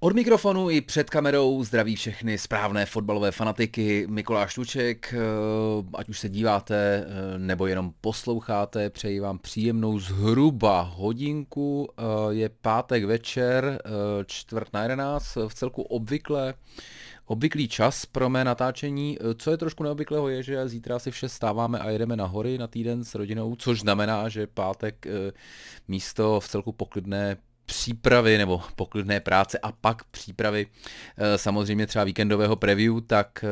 Od mikrofonu i před kamerou zdraví všechny správné fotbalové fanatiky Mikuláš Tuček, eh, ať už se díváte eh, nebo jenom posloucháte, přeji vám příjemnou zhruba hodinku, eh, je pátek večer, čtvrt na jedenáct, v celku obvykle obvyklý čas pro mé natáčení. Co je trošku neobvyklého je, že zítra si vše stáváme a jedeme na hory na týden s rodinou, což znamená, že pátek místo v celku poklidné přípravy nebo poklidné práce a pak přípravy eh, samozřejmě třeba víkendového preview, tak eh,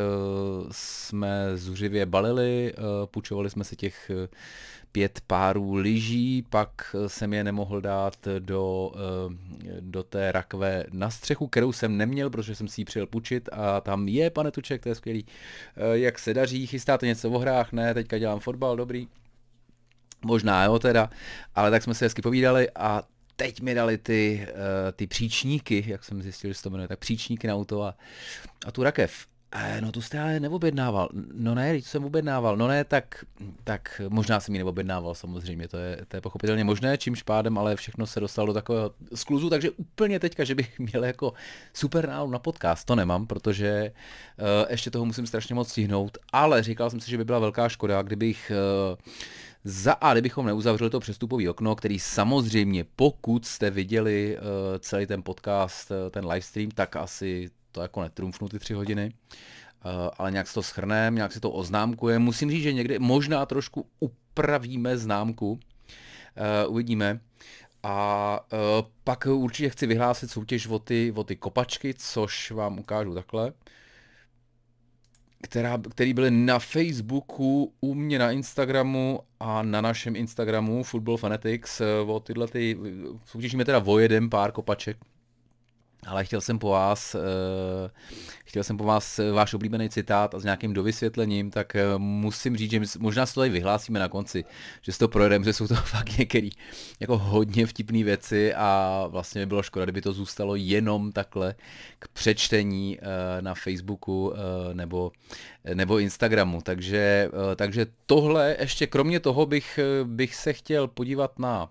jsme zuřivě balili, eh, půjčovali jsme si těch pět párů lyží, pak jsem je nemohl dát do, do té rakve na střechu, kterou jsem neměl, protože jsem si ji přijel půjčit a tam je, pane Tuček, to je skvělý. Jak se daří, chystáte něco o hrách? Ne, teďka dělám fotbal, dobrý. Možná jo teda, ale tak jsme se hezky povídali a teď mi dali ty, uh, ty příčníky, jak jsem zjistil, že se to jmenuje, tak příčníky na auto a, a tu rakev. no tu jste ale neobjednával. No ne, co jsem objednával. No ne, tak, tak možná jsem ji neobjednával samozřejmě, to je, to je pochopitelně možné, čímž pádem, ale všechno se dostalo do takového skluzu, takže úplně teďka, že bych měl jako super nálu na podcast, to nemám, protože uh, ještě toho musím strašně moc stihnout, ale říkal jsem si, že by byla velká škoda, kdybych uh, za A, kdybychom neuzavřeli to přestupové okno, který samozřejmě, pokud jste viděli uh, celý ten podcast, eh, ten livestream, tak asi to jako netrumfnu ty tři hodiny, uh, ale nějak se to schrnem, nějak se to oznámkuje. Musím říct, že někdy možná trošku upravíme známku, uh, uvidíme. A uh, pak určitě chci vyhlásit soutěž o ty, o ty kopačky, což vám ukážu takhle která, který byly na Facebooku, u mě na Instagramu a na našem Instagramu Football Fanatics. Eh, o tyhle ty, soutěžíme teda vojedem pár kopaček ale chtěl jsem po vás, eh, chtěl jsem po vás eh, váš oblíbený citát a s nějakým dovysvětlením, tak eh, musím říct, že možná se to tady vyhlásíme na konci, že si to projedeme, že jsou to fakt některé jako hodně vtipné věci a vlastně by bylo škoda, kdyby to zůstalo jenom takhle k přečtení na Facebooku nebo, nebo Instagramu. Takže, takže tohle ještě kromě toho bych, bych se chtěl podívat na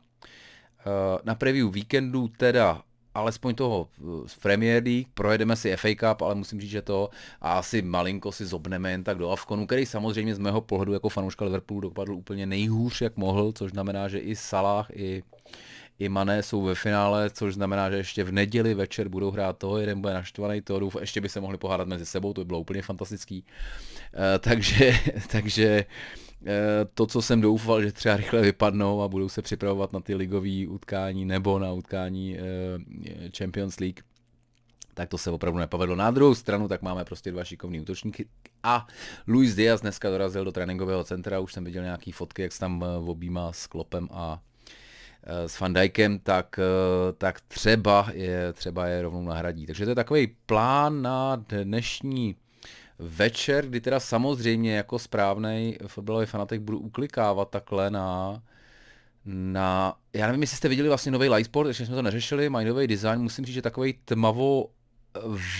na preview víkendu teda alespoň toho eh, z Premier League, projedeme si FA Cup, ale musím říct, že to a asi malinko si zobneme jen tak do Avkonu, který samozřejmě z mého pohledu jako fanouška Liverpoolu dopadl úplně nejhůř, jak mohl, což znamená, že i Salah, i, i Mané jsou ve finále, což znamená, že ještě v neděli večer budou hrát toho, jeden bude naštvaný, toho doufám, ještě by se mohli pohádat mezi sebou, to by bylo úplně fantastický. Uh, takže, takže uh, Eh, to, co jsem doufal, že třeba rychle vypadnou a budou se připravovat na ty ligové utkání nebo na utkání eh, Champions League, tak to se opravdu nepovedlo. Na druhou stranu, tak máme prostě dva šikovní útočníky a Luis Diaz dneska dorazil do tréninkového centra, už jsem viděl nějaký fotky, jak se tam eh, objímá s Klopem a s Van Dijkem, tak, tak třeba, je, třeba je rovnou nahradí. Takže to je takový plán na dnešní večer, kdy teda samozřejmě jako správný fotbalový fanatik budu uklikávat takhle na na, já nevím, jestli jste viděli vlastně nový Lightsport, ještě jsme to neřešili, mají nový design, musím říct, že takový tmavo, eh,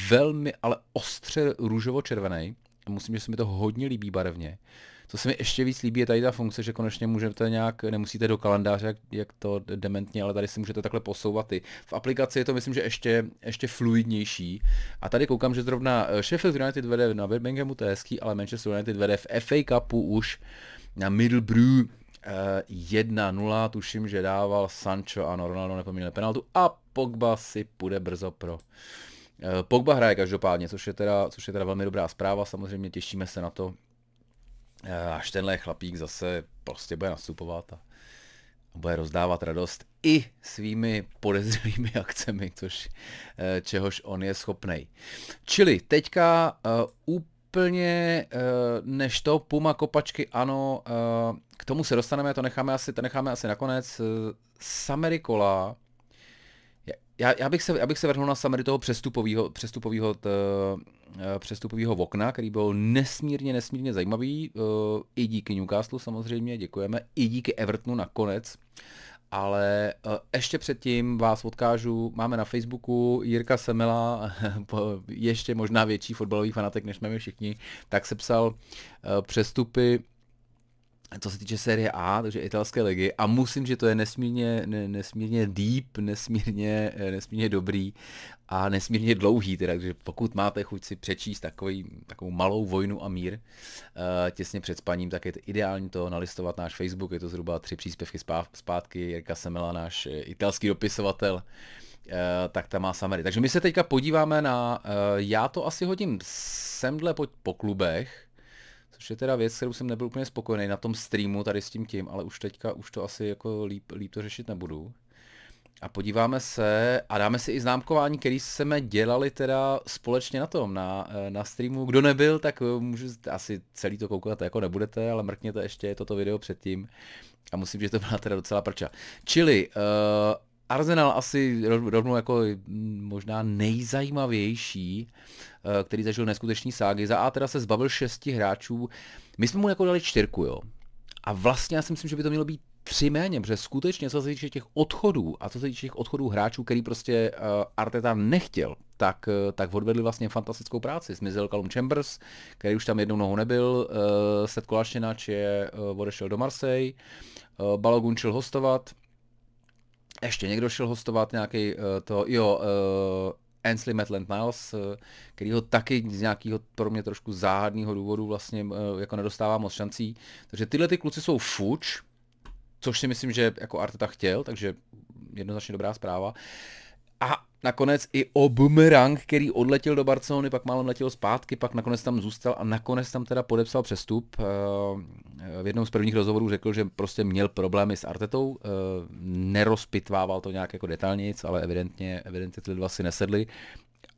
velmi, ale ostře růžovo-červený. Musím, že se mi to hodně líbí barevně. Uh, co se mi ještě víc líbí, je tady ta funkce, že konečně můžete nějak, nemusíte do kalendáře, jak, jak to dementně, ale tady si můžete takhle posouvat i. V aplikaci je to, myslím, že ještě, ještě fluidnější. A tady koukám, že zrovna eh, Sheffield United vede na Birminghamu, to je hezký, ale Manchester United vede v FA Cupu už na Middlebrew eh, 1-0, tuším, že dával Sancho, ano, Ronaldo nepomínal penaltu a Pogba si půjde brzo pro. Eh, Pogba hraje každopádně, což je, teda, což je teda velmi dobrá zpráva, samozřejmě těšíme se na to, Eh, až tenhle chlapík zase prostě bude nastupovat a, bude rozdávat radost i svými podezřelými akcemi, což, eh, čehož on je schopný. Čili teďka uh, úplně uh, než to, Puma kopačky, ano, uh, k tomu se dostaneme, to necháme asi, to necháme asi nakonec. Samerikola já, já, bych se, já bych se vrhnul na samery toho přestupového přestupovýho, eh, přestupovýho okna, který byl nesmírně, nesmírně zajímavý. Eh, I díky Newcastle samozřejmě, děkujeme. I díky Evertonu nakonec. Ale eh, ještě předtím vás odkážu, máme na Facebooku Jirka Semela, ještě možná větší fotbalový fanatek, než jsme my všichni, tak se psal přestupy co se týče série A, takže italské ligy, a musím, že to je nesmírně, ne, nesmírně deep, nesmírně, eh, nesmírně dobrý a nesmírně dlouhý, teda, takže pokud máte chuť si přečíst takový, takovou malou vojnu a mír eh, těsně před spaním, tak je to ideální to nalistovat náš Facebook, je to zhruba tři příspěvky zpátky, Jirka Semela, náš eh, italský dopisovatel, tak tam má samery. Takže my se teďka podíváme na, já to asi hodím semdle po, po klubech, Což je teda věc, kterou jsem nebyl úplně spokojený na tom streamu tady s tím tím, ale už teďka už to asi jako líp, líp to řešit nebudu. A podíváme se a dáme si i známkování, který jsme dělali teda společně na tom, na, eh, na streamu. Kdo nebyl, tak eh, můžu asi celý to koukat, jako nebudete, ale mrkněte ještě toto video předtím. A musím, že to byla teda docela prča. Čili uh, Arsenal asi rovnou jako možná nejzajímavější, eh, který zažil neskutečný ságy. Za A teda se zbavil šesti hráčů. My jsme mu jako dali čtyřku, jo. A vlastně já si myslím, že by to mělo být tři méně, protože skutečně co se týče těch odchodů a co se týče těch odchodů hráčů, který prostě uh, Arteta nechtěl, tak, uh, tak odvedli vlastně fantastickou práci. Zmizel Callum Chambers, který už tam jednou nohou nebyl, uh, Seth Kolašinač je uh, odešel do Marseille, uh, Balogun čil hostovat, ještě někdo šel hostovat nějaký uh, eh, to, jo, uh, Ansley Maitland Niles, uh, který ho taky z nějakého pro mě trošku záhadného důvodu vlastně uh, jako nedostává moc šancí. Takže tyhle ty kluci jsou fuč, což si myslím, že jako Arteta chtěl, takže jednoznačně dobrá zpráva. Uh, a nakonec i o Bumerang, který odletěl do Barcelony, pak málem letěl zpátky, pak nakonec tam zůstal a nakonec tam teda podepsal přestup. Eh, eh, v jednom z prvních rozhovorů řekl, že prostě měl problémy s Artetou, eh, nerozpitvával to nějak jako detailnic, ale evidentně, evidentně ty dva si nesedli.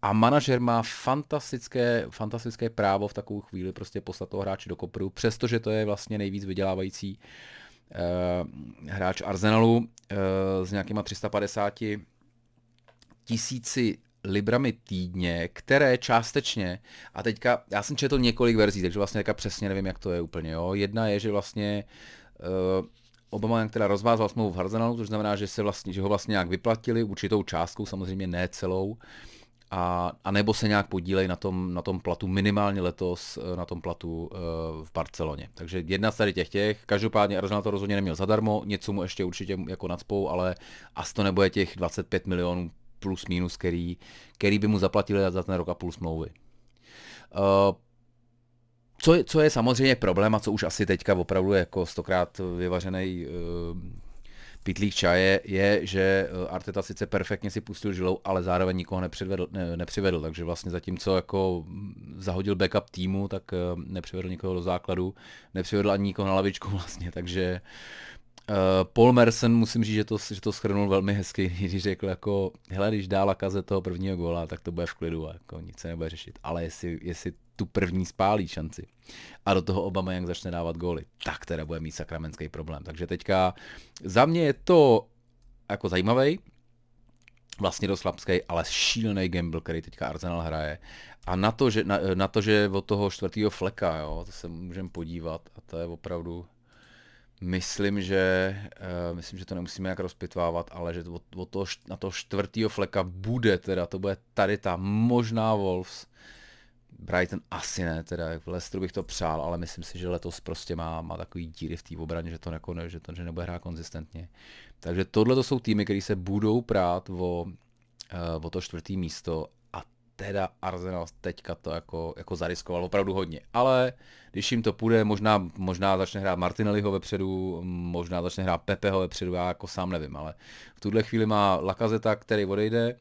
A manažer má fantastické, fantastické právo v takovou chvíli prostě poslat toho hráče do kopru, přestože to je vlastně nejvíc vydělávající hráč Arsenalu s nějakýma 350 tisíci librami týdně, které částečně, a teďka, já jsem četl několik verzí, takže vlastně teďka přesně nevím, jak to je úplně, jo. Jedna je, že vlastně uh, Obama, která rozvázal smlouvu v Harzenalu, což znamená, že, se vlastně, že ho vlastně nějak vyplatili určitou částkou, samozřejmě ne celou, a, a nebo se nějak podílejí na tom, na tom platu minimálně letos, eh, na tom platu uh, v Barceloně. Takže jedna z tady těch těch, každopádně Arsenal to rozhodně neměl zadarmo, něco mu ještě určitě jako nadspou, ale asi to nebude těch 25 milionů plus minus, který, který by mu zaplatili za ten rok a půl smlouvy. Uh, co je, co je samozřejmě problém a co už asi teďka opravdu je jako stokrát vyvařený uh, pitlík čaje, je, že eh, Arteta sice perfektně si pustil žilou, ale zároveň nikoho nepřivedl, ne, nepřivedl. takže vlastně zatímco jako mm, zahodil backup týmu, tak nepřivedl nikoho do základu, nepřivedl ani nikoho na lavičku vlastně, takže uh, Eh, Paul Merson, musím říct, že to, že to schrnul velmi hezky, když řekl jako, hele, když dá Lakaze toho prvního góla, tak to bude v klidu a jako nic se nebude řešit. Ale jestli, jestli tu první spálí šanci a do toho Obama jak začne dávat góly, tak teda bude mít sakramenský problém. Takže teďka za mě je to jako zajímavý, vlastně dost slabský, ale šílený gamble, který teďka Arsenal hraje. A na to, že, na, na to, že od toho čtvrtého fleka, jo, to se můžeme podívat a to je opravdu myslím, že uh, myslím, že to nemusíme jak rozpitvávat, ale že od, od toho, na toho čtvrtýho fleka bude teda, to bude tady ta možná Wolves. Brighton asi ne, teda Leicesteru bych to přál, ale myslím si, že letos prostě má, má takový díry v té obraně, že to, jako ne, že to že nebude hrát konzistentně. Takže tohle to jsou týmy, které se budou prát o, eh, o to čtvrtý místo Teda Arsenal teďka to jako, jako zariskoval opravdu hodně. Ale když jim to půjde, možná, možná začne hrát Martinelliho vepředu, možná začne hrát Pepeho vepředu, já jako sám nevím, ale v tuhle chvíli má Lakazeta, který odejde,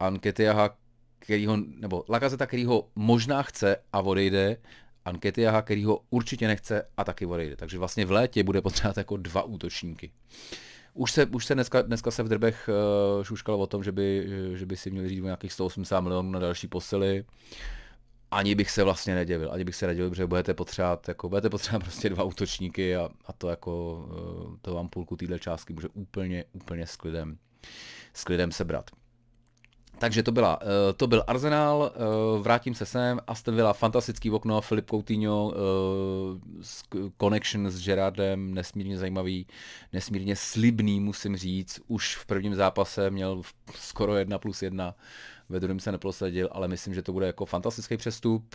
Anketiaha, který ho, nebo Lakazeta, který ho možná chce a odejde, Anketiaha, který ho určitě nechce a taky odejde. Takže vlastně v létě bude potřebovat jako dva útočníky. Uh, už se, už se dneska, dneska se v drbech uh, šuškalo o tom, že by, že by si měli říct nějakých 180 milionů na další posily. Ani bych se vlastně nedělil, ani bych se nedělil, protože budete potřebovat, jako, budete potřebovat prostě dva útočníky a, a to jako, uh, to vám půlku téhle částky může úplně, úplně s klidem, s klidem sebrat. Takže to, byla, eh, to byl Arsenal, eh, vrátím se sem, Aston Villa, fantastický okno, Filip Coutinho, eh, connection s Gerardem, nesmírně zajímavý, nesmírně slibný, musím říct, už v prvním zápase měl skoro 1 plus 1, ve druhém se neprosadil, ale myslím, že to bude jako fantastický přestup,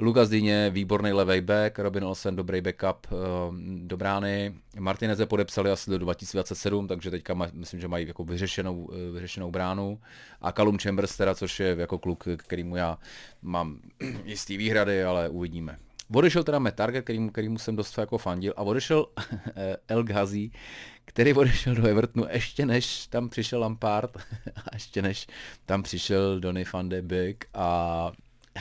Lukas Dyně, výborný levej back, Robin Olsen, dobrý backup eh, do brány. Martineze podepsali asi do 2027, takže teďka ma, myslím, že mají jako vyřešenou, eh, vyřešenou bránu. A Kalum Chambers teda, což je jako kluk, kterýmu já mám jistý výhrady, ale uvidíme. Odešel teda Metarga, kterýmu, kterýmu jsem dost jako fandil, a odešel eh, El Ghazi, který odešel do Evertonu ještě než tam přišel Lampard a ještě než tam přišel Donny van de Beek a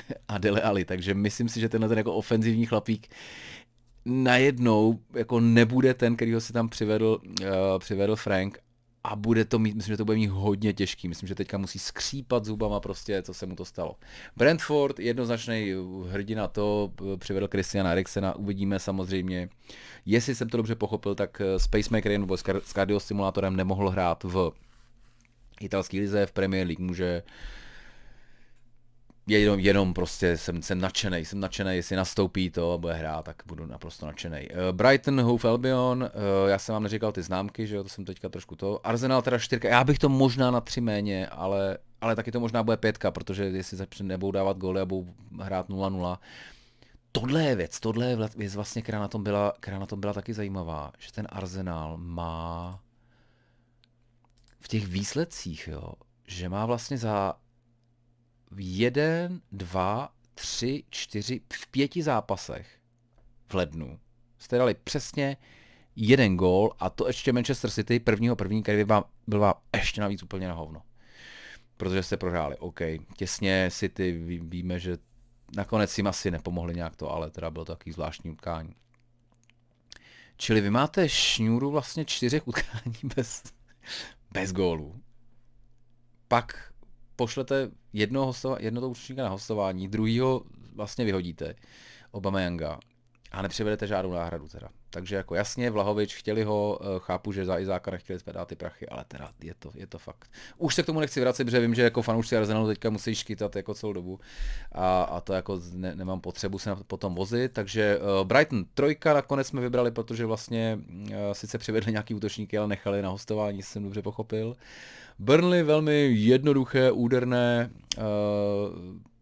Dele Ali, takže myslím si, že tenhle ten jako ofenzivní chlapík najednou jako nebude ten, který ho si tam přivedl, uh, přivedl Frank a bude to mít, myslím, že to bude mít hodně těžký. Myslím, že teďka musí skřípat zubama prostě, co se mu to stalo. Brentford, jednoznačný hrdina to, eh, přivedl Christiana Eriksena, uvidíme samozřejmě. Jestli jsem to dobře pochopil, tak eh, Spacemaker nebo s kardiostimulátorem nemohl hrát v italské lize, v Premier League může uh, jenom, jenom prostě jsem, jsem nadšený, jsem nadšený, jestli nastoupí to a bude hrát, tak budu naprosto nadšený. Uh, eh, Brighton, Hove Albion, uh, já jsem vám neříkal ty známky, že jo, to jsem teďka trošku to. Arsenal teda čtyřka, já bych to možná na tři méně, ale, ale taky to možná bude pětka, protože jestli se nebudou dávat góly a budou hrát 0-0, Tohle je věc, tohle je věc vlastně, která na tom byla, která na tom byla taky zajímavá, že ten Arsenal má v těch výsledcích, jo, že má vlastně za v jeden, dva, tři, čtyři, v pěti zápasech v lednu jste dali přesně jeden gól a to ještě Manchester City prvního první, který vám byl vám ještě navíc úplně na hovno. Protože jste prohráli, OK, těsně City ví, víme, že nakonec jim asi nepomohli nějak to, ale teda bylo to takový zvláštní utkání. Čili vy máte šňůru vlastně čtyřech utkání bez, bez gólů. Pak pošlete jednoho, hostova, jednoho útočníka na hostování, druhýho vlastně vyhodíte, Obama Yanga, a nepřivedete žádnou náhradu teda. Takže jako jasně, Vlahovič, chtěli ho, eh, chápu, že za Izáka nechtěli zvedat ty prachy, ale teda je to, je to fakt. Už se k tomu nechci vracet, protože vím, že jako fanoušci Arsenalu teďka musí škytat jako celou dobu a, a to jako ne, nemám potřebu se potom vozit, takže uh, Brighton trojka nakonec jsme vybrali, protože vlastně uh, sice přivedli nějaký útočníky, ale nechali na hostování, jsem dobře pochopil. Burnley velmi jednoduché, úderné, uh,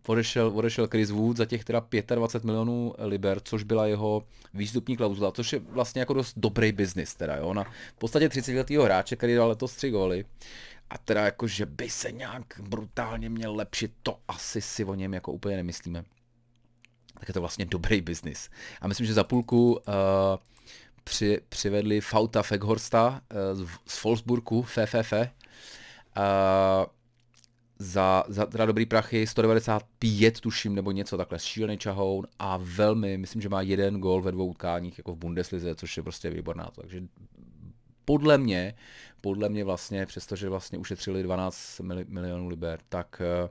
odešel, odešel Chris Wood za těch teda 25 milionů liber, což byla jeho výstupní klauzula, což je vlastně jako dost dobrý biznis teda, jo, na v podstatě 30 letýho hráče, který dal letos 3 góly, a teda jako, že by se nějak brutálně měl lepšit, to asi si o něm jako úplně nemyslíme. Tak je to vlastně dobrý biznis. A myslím, že za půlku uh, při, přivedli Fauta Feghorsta uh, z, z Wolfsburgu, FFF, Uh, za, za teda dobrý prachy, 195 tuším, nebo něco takhle, šílený čahoun a velmi, myslím, že má jeden gol ve dvou utkáních jako v Bundeslize, což je prostě výborná. Takže podle mě, podle mě vlastně, přestože vlastně ušetřili 12 mil, milionů liber, tak uh,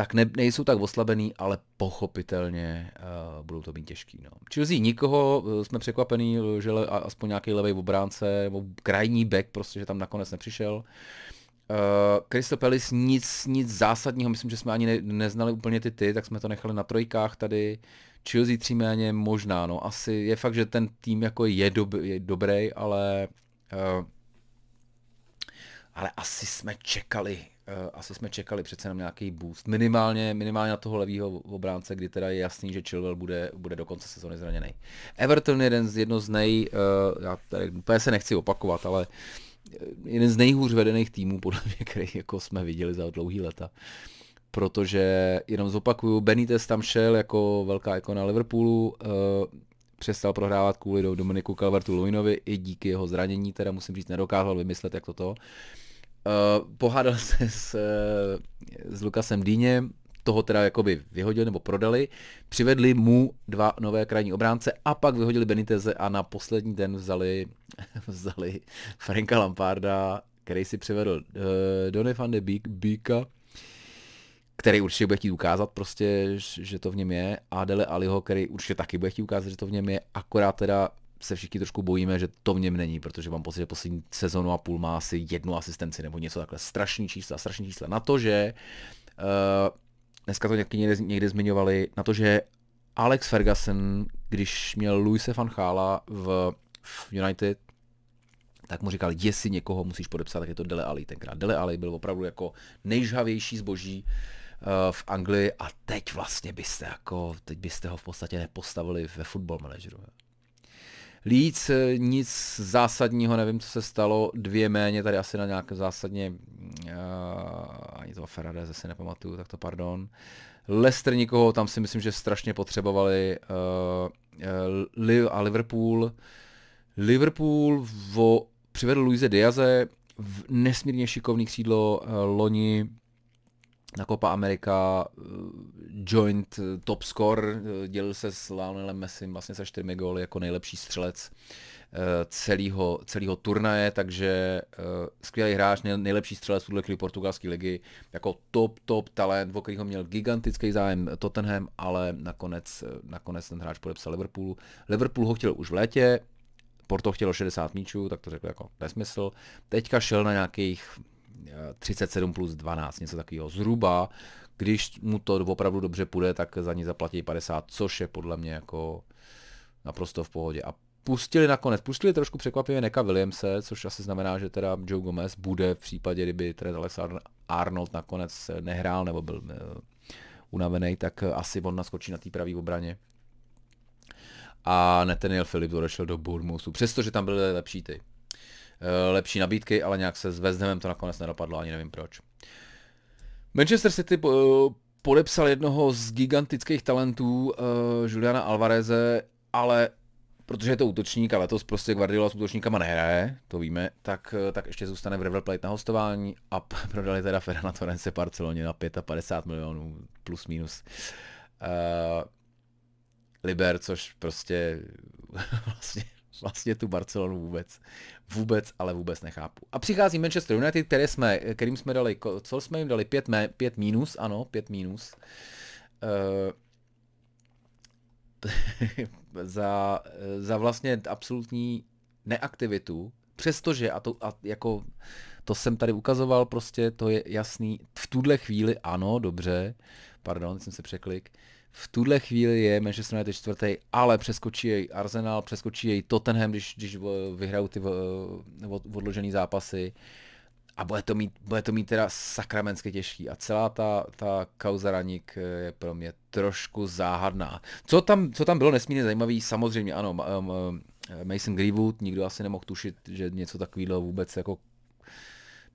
tak ne, nejsou tak oslabený, ale pochopitelně uh, budou to být těžký. No. Chelsea nikoho, uh, jsme překvapený, eh, že le, aspoň nějaký levý obránce, nebo krajní back, prostě, že tam nakonec nepřišel. Uh, Crystal Palace nic, nic zásadního, myslím, že jsme ani ne, neznali úplně ty ty, tak jsme to nechali na trojkách tady. Chelsea tři méně možná, no asi je fakt, že ten tým jako je, dob, je dobrý, ale uh, ale asi jsme čekali Eh, asi jsme čekali přece na nějaký boost. Minimálně, minimálně na toho levýho obránce, kdy teda je jasný, že Chilwell bude, bude do konce sezóny zraněný. Everton jeden z, jedno z nej, uh, já tady úplně se nechci opakovat, ale eh, jeden z nejhůř vedených týmů, podle mě, který jako jsme viděli za dlouhý leta. Protože, jenom zopakuju, Benitez tam šel jako velká ikona Liverpoolu, uh, přestal prohrávat kvůli Dominiku Calvertu Luinovi i díky jeho zranění, teda musím říct, nedokázal vymyslet, jak toto. To Eh, pohádal se s, eh, s Lukasem Dýněm, toho teda jakoby vyhodili nebo prodali, přivedli mu dva nové krajní obránce a pak vyhodili Beniteze a na poslední den vzali, vzali Franka Lamparda, který si přivedl uh, Donny van de Beek, Beeka, který určitě bude chtít ukázat prostě, že to v něm je, a Dele Aliho, který určitě taky bude chtít ukázat, že to v něm je, akorát teda se všichni trošku bojíme, že to v něm není, protože mám pocit, že poslední sezonu a půl má asi jednu asistenci nebo něco takhle. Strašný čísla, strašný čísla na to, že uh, dneska to někdy, někde zmiňovali, na to, že Alex Ferguson, když měl Luise van Chala v, v United, tak mu říkal, jestli někoho musíš podepsat, tak je to Dele Alli tenkrát. Dele Alli byl opravdu jako nejžhavější zboží eh, v Anglii a teď vlastně byste jako, teď byste ho v podstatě nepostavili ve football manageru. Líc eh, nic zásadního, nevím, co se stalo, dvě méně, tady asi na nějak zásadně, uh, eh, ani toho Ferrade zase nepamatuju, tak to pardon. Leicester nikoho, tam si myslím, že strašně potřebovali, uh, uh, a Liverpool, Liverpool vo, přivedl Luise Diaze, v nesmírně šikovný křídlo uh, loni, na Copa America eh, joint eh, top score, eh, dělil se s Lionelem Messi vlastně se čtyřmi góly jako nejlepší střelec celého, celého turnaje, takže skvělý hráč, nejlepší střelec tuhle chvíli portugalské ligy, jako top, top talent, o kterého měl gigantický zájem Tottenham, ale nakonec, nakonec ten hráč podepsal Liverpoolu. Liverpool ho chtěl už v létě, Porto chtělo 60 míčů, tak to řekl jako nesmysl. Teďka šel na nějakých 37 plus 12, něco takového zhruba. Když mu to opravdu dobře půjde, tak za ní zaplatí 50, což je podle mě jako naprosto v pohodě. A pustili nakonec, pustili trošku překvapivě Neka Williamse, což asi znamená, že teda Joe Gomez bude v případě, kdyby Trent Alexander Arnold nakonec nehrál nebo byl eh, unavený, tak asi on naskočí na té pravý obraně. A Nathaniel Phillips odešel do Bournemouthu, přestože tam byly lepší ty. Eh, lepší nabídky, ale nějak se s West Hamem to nakonec nedopadlo, ani nevím proč. Manchester City eh, podepsal jednoho z gigantických talentů eh, Juliana Alvareze, ale protože je to útočník a letos prostě Guardiola s útočníkama nehraje, to víme, tak, tak ještě zůstane v River Plate na hostování a prodali teda Ferrana Torrence Barceloně na 55 milionů plus minus. Uh, Liber, což prostě vlastně vlastně tu Barcelonu vůbec, vůbec, ale vůbec nechápu. A přichází Manchester United, které jsme, kterým jsme dali, co jsme jim dali, pět, pět, pět minus, ano, pět minus. Uh, eh, za, za vlastně absolutní neaktivitu, přestože, a to a jako to jsem tady ukazoval, prostě to je jasný, v tuhle chvíli ano, dobře, pardon, jsem se překlik, uh, v tuhle chvíli je Manchester United čtvrtý, ale přeskočí jej Arsenal, přeskočí jej Tottenham, když, když eh, vyhrajou ty eh, odložené zápasy. A bude to mít, bude to mít teda sakramentsky těžký. A celá ta, ta kauza Raník eh, je pro mě trošku záhadná. Co tam, co tam bylo nesmírně zajímavé, samozřejmě ano, Mason Greenwood, nikdo asi nemohl tušit, že něco takového vůbec jako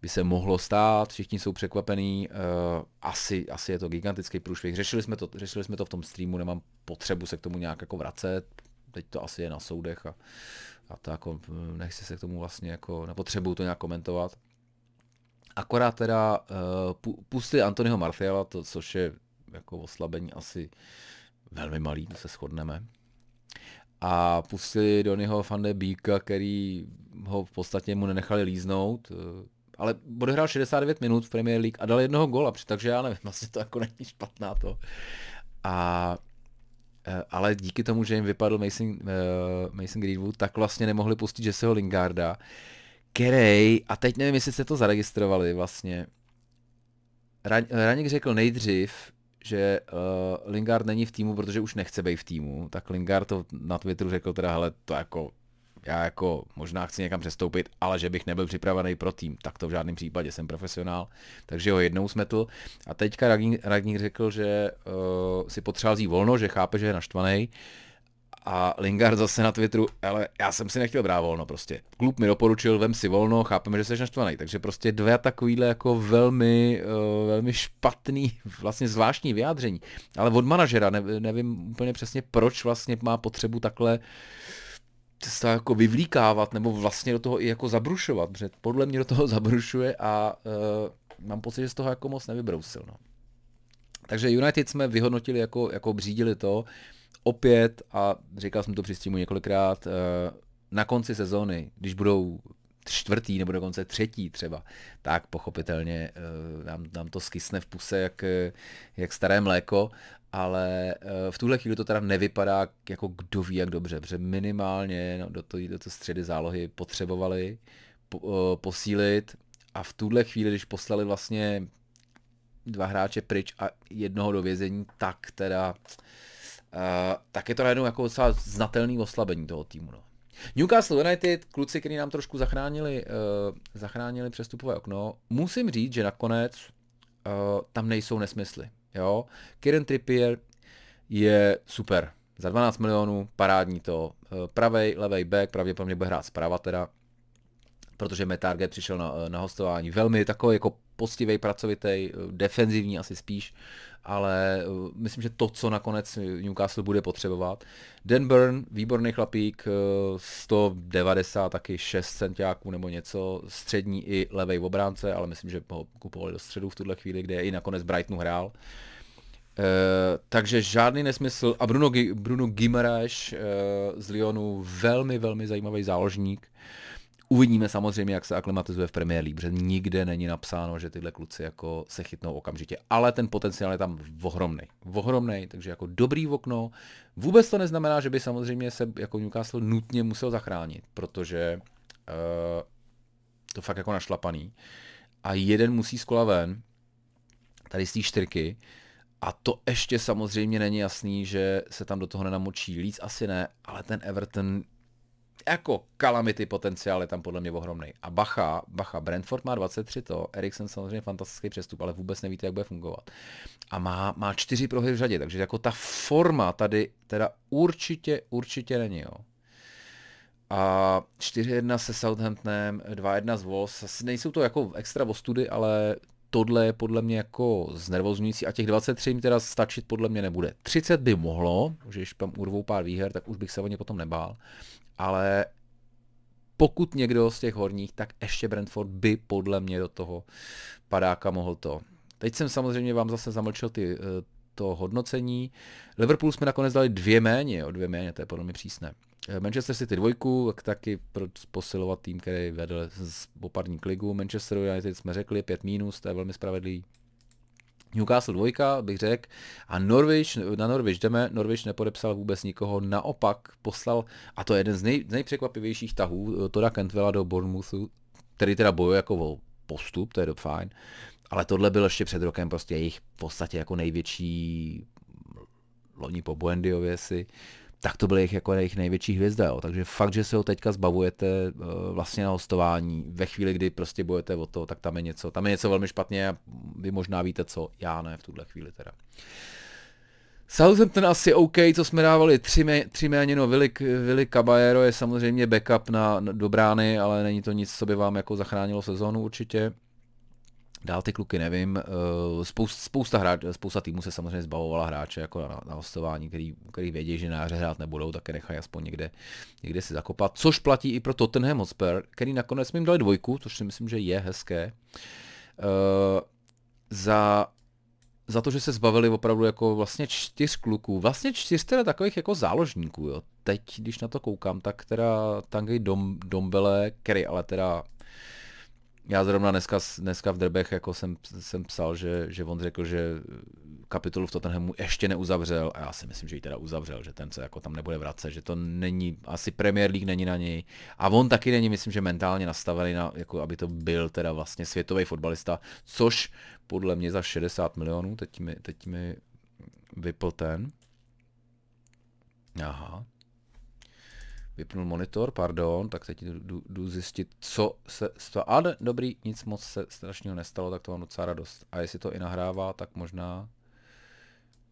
by se mohlo stát, všichni jsou překvapení, eh, asi, asi je to gigantický průšvih. Řešili jsme, to, řešili jsme to v tom streamu, nemám potřebu se k tomu nějak jako vracet, teď to asi je na soudech a, a to jako eh, nechci se k tomu vlastně jako, nepotřebuju to nějak komentovat. Akorát teda eh, uh, pustili Antonyho Martiala, to, což je jako oslabení asi velmi malý, to se shodneme. A pustili do něho Fande Bíka, který ho v podstatě mu nenechali líznout, ale odehrál 69 minut v Premier League a dal jednoho gola, takže já nevím, vlastně to jako není špatná to. A e, ale díky tomu, že jim vypadl Mason, uh, Mason Greenwood, tak vlastně nemohli pustit Jesseho Lingarda, který, a teď nevím, jestli jste to zaregistrovali vlastně, Raník Raněk řekl nejdřív, že uh, Lingard není v týmu, protože už nechce být v týmu, tak Lingard to na Twitteru řekl teda, hele, to jako já jako možná chci někam přestoupit, ale že bych nebyl připravený pro tým, tak to v žádném případě jsem profesionál, takže ho jednou smetl. A teďka Ragník, řekl, že uh, si potřeba vzít volno, že chápe, že je naštvaný. A Lingard zase na Twitteru, ale já jsem si nechtěl brát volno prostě. Klub mi doporučil, vem si volno, chápeme, že jsi naštvaný. Takže prostě dvě takovýhle jako velmi, uh, velmi špatný, vlastně zvláštní vyjádření. Ale od manažera ne, nevím úplně přesně, proč vlastně má potřebu takhle uh, se jako vyvlíkávat nebo vlastně do toho i jako zabrušovat, protože podle mě do toho zabrušuje a uh, mám pocit, že z toho jako moc nevybrousil. No. Takže United jsme vyhodnotili jako, jako břídili to, opět, a říkal jsem to při streamu několikrát, uh, na konci sezóny, když budou čtvrtý nebo dokonce třetí třeba, tak pochopitelně eh, nám, nám to skysne v puse jak, jak staré mléko ale eh, v tuhle chvíli to teda nevypadá jako kdo ví jak dobře, protože minimálně no, do té do to středy zálohy potřebovali po, uh, posílit a v tuhle chvíli, když poslali vlastně dva hráče pryč a jednoho do vězení, tak teda uh, tak je to najednou jako docela znatelný oslabení toho týmu. No. Newcastle United, kluci, kteří nám trošku zachránili, uh, zachránili přestupové okno, musím říct, že nakonec uh, tam nejsou nesmysly. Jo? Kieran Trippier je super. Za 12 milionů, parádní to. Eh, pravej, levej back, pravděpodobně bude hrát zprava teda, protože Metarget přišel na, eh, na hostování velmi takový jako postivej, pracovitý, eh, defenzivní asi spíš ale eh, myslím, že to, co nakonec Newcastle bude potřebovat. Dan Burn, výborný chlapík, 190 eh, taky 6 centiáků nebo něco, střední i levej obránce, ale myslím, že ho kupovali do středu v tuhle chvíli, kde i nakonec Brightonu hrál. Uh, takže žádný nesmysl. A Bruno, Bruno Gimaraš uh, z Lyonu, velmi, velmi zajímavý záložník, Uvidíme samozřejmě, jak se aklimatizuje v Premier League, protože nikde není napsáno, že tyhle kluci jako se chytnou okamžitě. Ale ten potenciál je tam ohromný. Ohromný, takže jako dobrý v okno. Vůbec to neznamená, že by samozřejmě se jako Newcastle nutně musel zachránit, protože uh, to fakt jako našlapaný. A jeden musí z kola ven, tady z té čtyřky, a to ještě samozřejmě není jasný, že se tam do toho nenamočí líc, asi ne, ale ten Everton jako kalamity potenciál je tam podle mě ohromný. A bacha, bacha, Brentford má 23 to, Eriksen samozřejmě fantastický přestup, ale vůbec nevíte, jak bude fungovat. A má, má čtyři prohry v řadě, takže jako ta forma tady teda určitě, určitě není, jo. A 4-1 se Southamptonem, 2-1 s Wolves, nejsou to jako extra vostudy, ale tohle je podle mě jako znervozňující a těch 23 jim teda stačit podle mě nebude. 30 by mohlo, že když tam urvou pár výher, tak už bych se o ně potom nebál, ale pokud někdo z těch horních, tak ještě Brentford by podle mě do toho padáka mohl to. Teď jsem samozřejmě vám zase zamlčil ty, eh, to hodnocení. Liverpool jsme nakonec dali dvě méně, o dvě méně, to je podle mě přísné. Eh, Manchester City dvojku, taky pro posilovat tým, který vedl z popadní kligu. Manchester United jsme řekli pět mínus, to je velmi spravedlivý. Newcastle 2, bych řekl, a Norwich, na Norwich jdeme, Norwich nepodepsal vůbec nikoho, naopak poslal, a to je jeden z, nej, z nejpřekvapivějších tahů, eh, Toda Kentvela do Bournemouthu, který teda bojuje jako o postup, to je do fajn, ale tohle byl ještě před rokem prostě jejich v podstatě jako největší loni po Buendiově si tak to byl jejich, jako jejich největší hvězda. Jo. Takže fakt, že se ho teďka zbavujete eh, vlastně na hostování, ve chvíli, kdy prostě bojete o to, tak tam je něco, tam je něco velmi špatně a vy možná víte co, já ne v tuhle chvíli teda. Southampton asi OK, co jsme dávali, tři, mé, tři méněno, Vili, Vili Caballero je samozřejmě backup na, na do brány, ale není to nic, co by vám jako zachránilo sezónu určitě. Dál ty kluky nevím. Eh, spoust, spousta, hráč, spousta týmů se samozřejmě zbavovala hráče jako na, na hostování, který, který vědí, že na hře hrát nebudou, tak je nechají aspoň někde, někde si zakopat. Což platí i pro Tottenham Hotspur, který nakonec mi dali dvojku, což si myslím, že je hezké. Eh, za za to, že se zbavili opravdu jako vlastně čtyř kluků, vlastně čtyř teda takových jako záložníků, jo. Teď, když na to koukám, tak teda Tanguy Dom, Dombele, který ale teda já zrovna dneska, dneska v drbech jako jsem, jsem psal, že, že on řekl, že kapitolu v Tottenhamu ještě neuzavřel a já si myslím, že ji teda uzavřel, že ten se jako tam nebude vracet, že to není, asi Premier League není na něj a on taky není, myslím, že mentálně nastavený, na, jako aby to byl teda vlastně světový fotbalista, což podle mě za 60 milionů, teď mi, teď mi vypl ten. Aha, vypnul monitor, pardon, tak teď jdu, jdu zjistit, co se stalo. Ale dobrý, nic moc se strašného nestalo, tak to mám docela radost. A jestli to i nahrává, tak možná...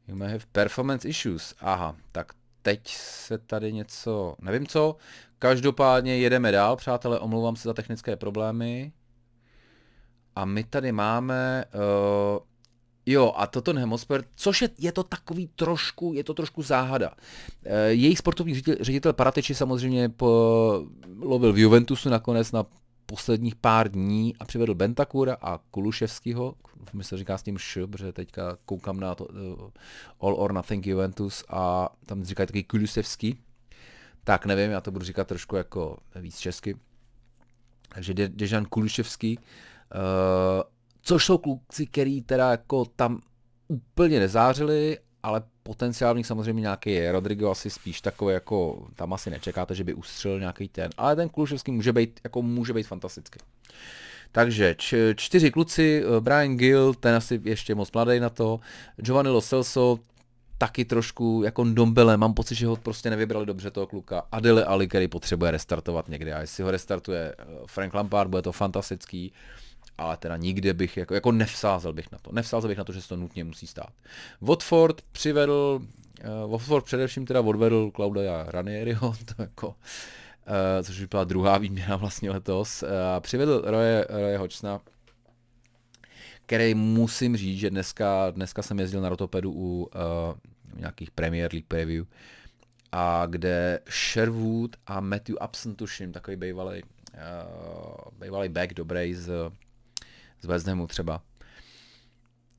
You may have performance issues. Aha, tak teď se tady něco... Nevím co. Každopádně jedeme dál, přátelé, omlouvám se za technické problémy. A my tady máme... Uh, Jo, a toto Hemosper, což je, je to takový trošku, je to trošku záhada. E, jejich sportovní ředitel, ředitel Parateči samozřejmě po, lovil v Juventusu nakonec na posledních pár dní a přivedl Bentakura a Kuluševského, my se říká s tím š, protože teďka koukám na to, uh, All or Nothing Juventus a tam říkají taky Kuluševský, tak nevím, já to budu říkat trošku jako víc česky. Takže De- Dejan Kuluševský uh, což jsou kluci, který teda jako tam úplně nezářili, ale potenciálně samozřejmě nějaký je. Rodrigo asi spíš takový jako, tam asi nečekáte, že by ustřelil nějaký ten, ale ten Kluševský může být, jako může být fantastický. Takže č- čtyři kluci, eh, Brian Gill, ten asi ještě moc mladý na to, Giovanni Lo Celso, taky trošku jako dombele, mám pocit, že ho prostě nevybrali dobře toho kluka. Adele Ali, který potřebuje restartovat někde a jestli ho restartuje eh, Frank Lampard, bude to fantastický. Uh, ale teda nikde bych, jako, jako nevsázel bych na to. Nevsázel bych na to, že se to nutně musí stát. Watford přivedl, uh, Watford především teda odvedl Claudia Ranieriho, to jako, uh, což by byla druhá výměna vlastně letos. Uh, přivedl Roje, Roje Hočna, který musím říct, že dneska, dneska jsem jezdil na rotopedu u uh, nějakých Premier League preview, a kde Sherwood a Matthew Abson, tuším, takový bývalý, uh, bývalý back dobrý z z West Hamu třeba,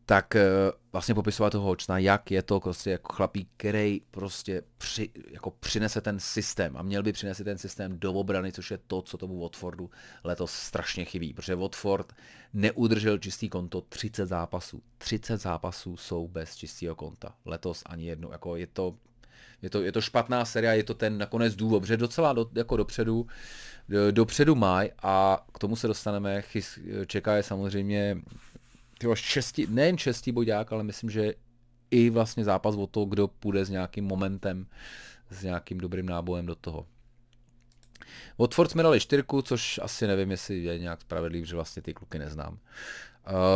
tak eh, vlastně popisovat toho Hočna, jak je to prostě jako chlapík, který prostě při, jako přinese ten systém a měl by přinést ten systém do obrany, což je to, co tomu Watfordu letos strašně chybí, protože Watford neudržel čistý konto 30 zápasů. 30 zápasů jsou bez čistého konta. Letos ani jednu, jako je to je to, je to špatná série, je to ten nakonec důvod, protože docela do, jako dopředu, do, dopředu maj a k tomu se dostaneme, chys, čeká je samozřejmě tyho šesti, nejen šestý boďák, ale myslím, že i vlastně zápas o to, kdo půjde s nějakým momentem, s nějakým dobrým nábojem do toho. Watford jsme dali čtyřku, což asi nevím, jestli je nějak spravedlivý, že vlastně ty kluky neznám. Uh,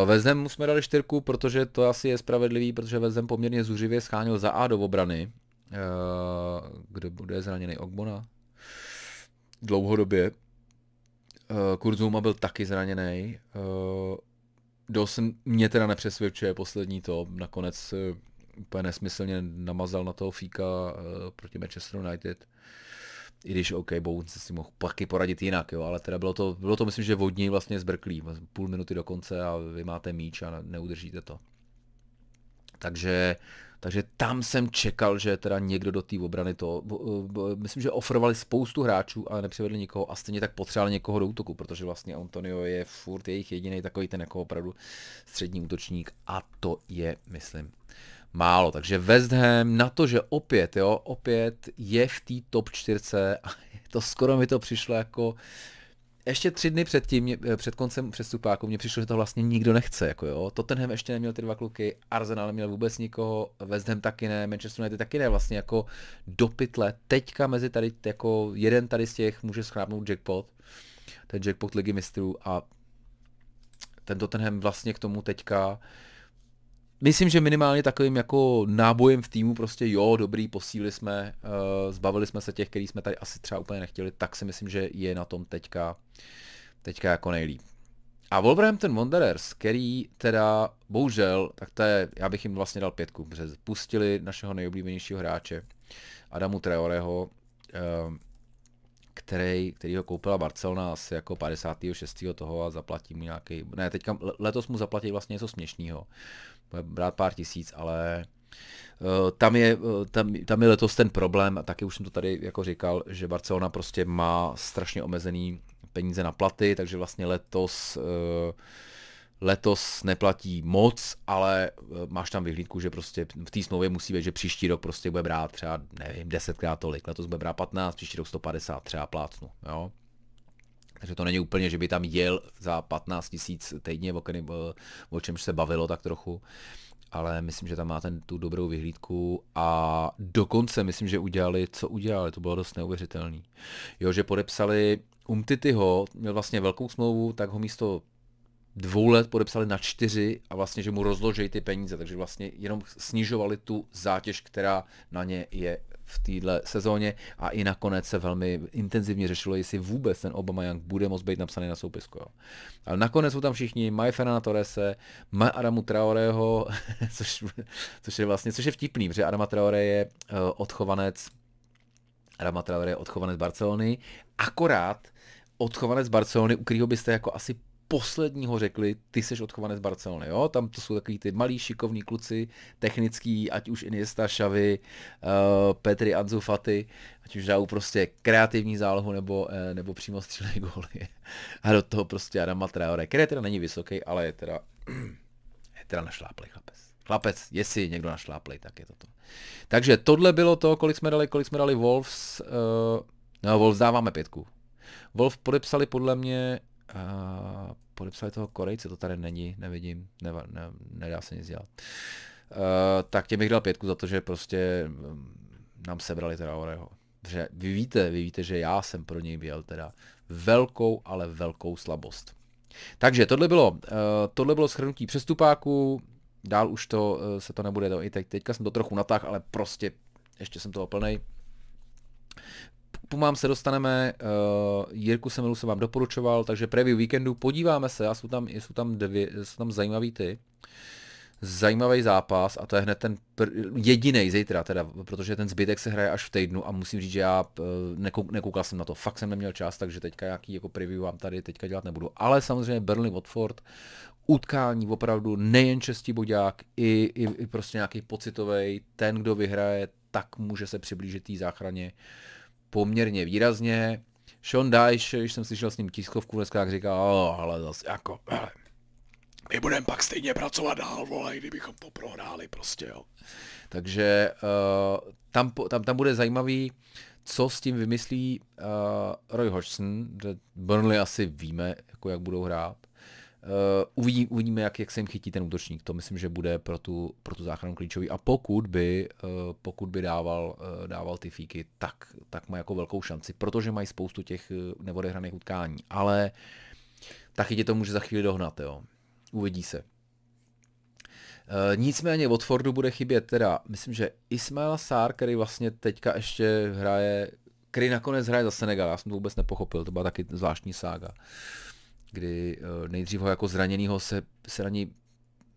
eh, Vezem jsme dali čtyřku, protože to asi je spravedlivý, protože Vezem poměrně zuřivě schánil za A do obrany, Eh, kde bude zraněný Ogbona. Dlouhodobě. Eh, Kurzuma byl taky zraněný. Eh, dost mě teda nepřesvědčuje poslední to. Nakonec úplně nesmyslně namazal na toho Fíka proti Manchester United. I když OK, Bowen si mohl paky poradit jinak, jo, ale teda bylo to, bylo to myslím, že vodní vlastně zbrklý, půl minuty do konce a vy máte míč a neudržíte to. Takže takže tam jsem čekal, že teda někdo do té obrany to, eh, myslím, že ofrovali spoustu hráčů, ale nepřivedli nikoho a stejně tak potřebovali někoho do útoku, protože vlastně Antonio je furt jejich jediný takový ten jako opravdu střední útočník a to je, myslím, málo. Takže West Ham na to, že opět, jo, opět je v té top 4 a to skoro mi to přišlo jako, ještě tři dny před tím, eh, před koncem přestupáku, mě přišlo, že to vlastně nikdo nechce, jako jo. Tottenham ještě neměl ty dva kluky, Arsenal neměl vůbec nikoho, West Ham taky ne, Manchester United taky ne, vlastně jako do pytle. Teďka mezi tady, jako jeden tady z těch může schrápnout jackpot, ten jackpot ligy mistrů a ten Tottenham vlastně k tomu teďka myslím, že minimálně takovým jako nábojem v týmu prostě jo, dobrý, posílili jsme, eh, zbavili jsme se těch, který jsme tady asi třeba úplně nechtěli, tak si myslím, že je na tom teďka, teďka jako nejlíp. A Wolverhampton Wanderers, který teda, bohužel, tak to je, já bych jim vlastně dal pětku, protože pustili našeho nejoblíbenějšího hráče, Adamu Treoreho, eh, který, který ho koupila Barcelona asi jako 56. toho a zaplatí mu nějaký, ne, teďka letos mu zaplatí vlastně něco směšného bude brát pár tisíc, ale eh, tam je, eh, tam, tam je letos ten problém, a taky už jsem to tady jako říkal, že Barcelona prostě má strašně omezený peníze na platy, takže vlastně letos eh, letos neplatí moc, ale máš tam vyhlídku, že prostě v té smlouvě musí být, že příští rok prostě bude brát třeba, nevím, desetkrát tolik, letos bude brát 15, příští rok 150 třeba plácnu, jo. Takže to není úplně, že by tam jel za 15 tisíc týdně, o, který, o čemž se bavilo tak trochu. Ale myslím, že tam má ten, tu dobrou vyhlídku a dokonce myslím, že udělali, co udělali, to bylo dost neuvěřitelné. Jo, že podepsali Umtityho, měl vlastně velkou smlouvu, tak ho místo dvou let podepsali na čtyři a vlastně, že mu rozložejí ty peníze, takže vlastně jenom snižovali tu zátěž, která na ně je v téhle sezóně a i nakonec se velmi intenzivně řešilo, jestli vůbec ten Obama Young bude moct být napsaný na soupisku. Jo. Ale nakonec jsou tam všichni, mají Fernanda Torrese, mají Adamu Traoreho, což, což, je vlastně, což je vtipný, protože Adama Traore je uh, odchovanec Adama Traore je odchovanec Barcelony, akorát odchovanec Barcelony, u kterého byste jako asi posledního řekli, ty seš z Barcelony, jo? Tam to jsou takový ty malí šikovní kluci, technický, ať už Iniesta, Xavi, uh, Petri, Anzu ať už dávou prostě kreativní zálohu nebo, uh, nebo přímo střílej góly. A do toho prostě Adama Traore, který teda není vysoký, ale je teda, je teda našláplej chlapec chlapec, jestli někdo našláplej, tak je to to. Takže tohle bylo to, kolik jsme dali, kolik jsme dali Wolves, uh, no Wolves dáváme pětku. Wolf podepsali podle mě Uh, podepsali toho Korejce, to tady není, nevidím, ne, ne, nedá se nic dělat. Uh, tak těm bych dal pětku za to, že prostě mm, nám sebrali teda Oreho. Že vy víte, vy víte, že já jsem pro něj byl teda velkou, ale velkou slabost. Takže tohle bylo, uh, tohle bylo schrnutí přestupáků, dál už to uh, se to nebude, to no, i teď, teďka jsem to trochu natáhl, ale prostě ještě jsem toho plnej. Pumám se dostaneme, uh, Jirku Semilu jsem vám doporučoval, takže preview víkendu, podíváme se, a jsou tam, jsou tam, dvě, jsou tam zajímavý ty. Zajímavý zápas a to je hned ten pr- jediný zítra teda, protože ten zbytek se hraje až v týdnu a musím říct, že já uh, nekou- nekoukal jsem na to, fakt jsem neměl čas, takže teďka jaký jako preview vám tady teďka dělat nebudu. Ale samozřejmě Burnley Watford, utkání opravdu nejen čestí bodák, i, i, i prostě nějaký pocitový, ten, kdo vyhraje, tak může se přiblížit té záchraně. Uh, poměrně výrazně. Sean Dyche, když jsem slyšel s ním tiskovku dneska, jak říká, oh, ale zase jako, hele, my budeme pak stejně pracovat dál, vole, kdybychom to prohráli prostě, jo. Takže uh, tam, tam, tam bude zajímavý, co s tím vymyslí uh, Roy Hodgson, Burnley asi víme, jako jak budou hrát. Eh, uvidí, uvidíme, jak, jak se jim chytí ten útočník. To myslím, že bude pro tu, pro tu záchranu klíčový. A pokud by, eh, pokud by dával, eh, dával ty fíky, tak, tak má jako velkou šanci, protože mají spoustu těch neodehraných utkání. Ale taky tě to může za chvíli dohnat, jo. Uvidí se. Nicméně od Fordu bude chybět teda, myslím, že Ismail Sár, který vlastně teďka ještě hraje, který nakonec hraje za Senegal, já jsem to vůbec nepochopil, to byla taky zvláštní sága. Uh, kdy eh, nejdřív ho jako zraněného se, se na něj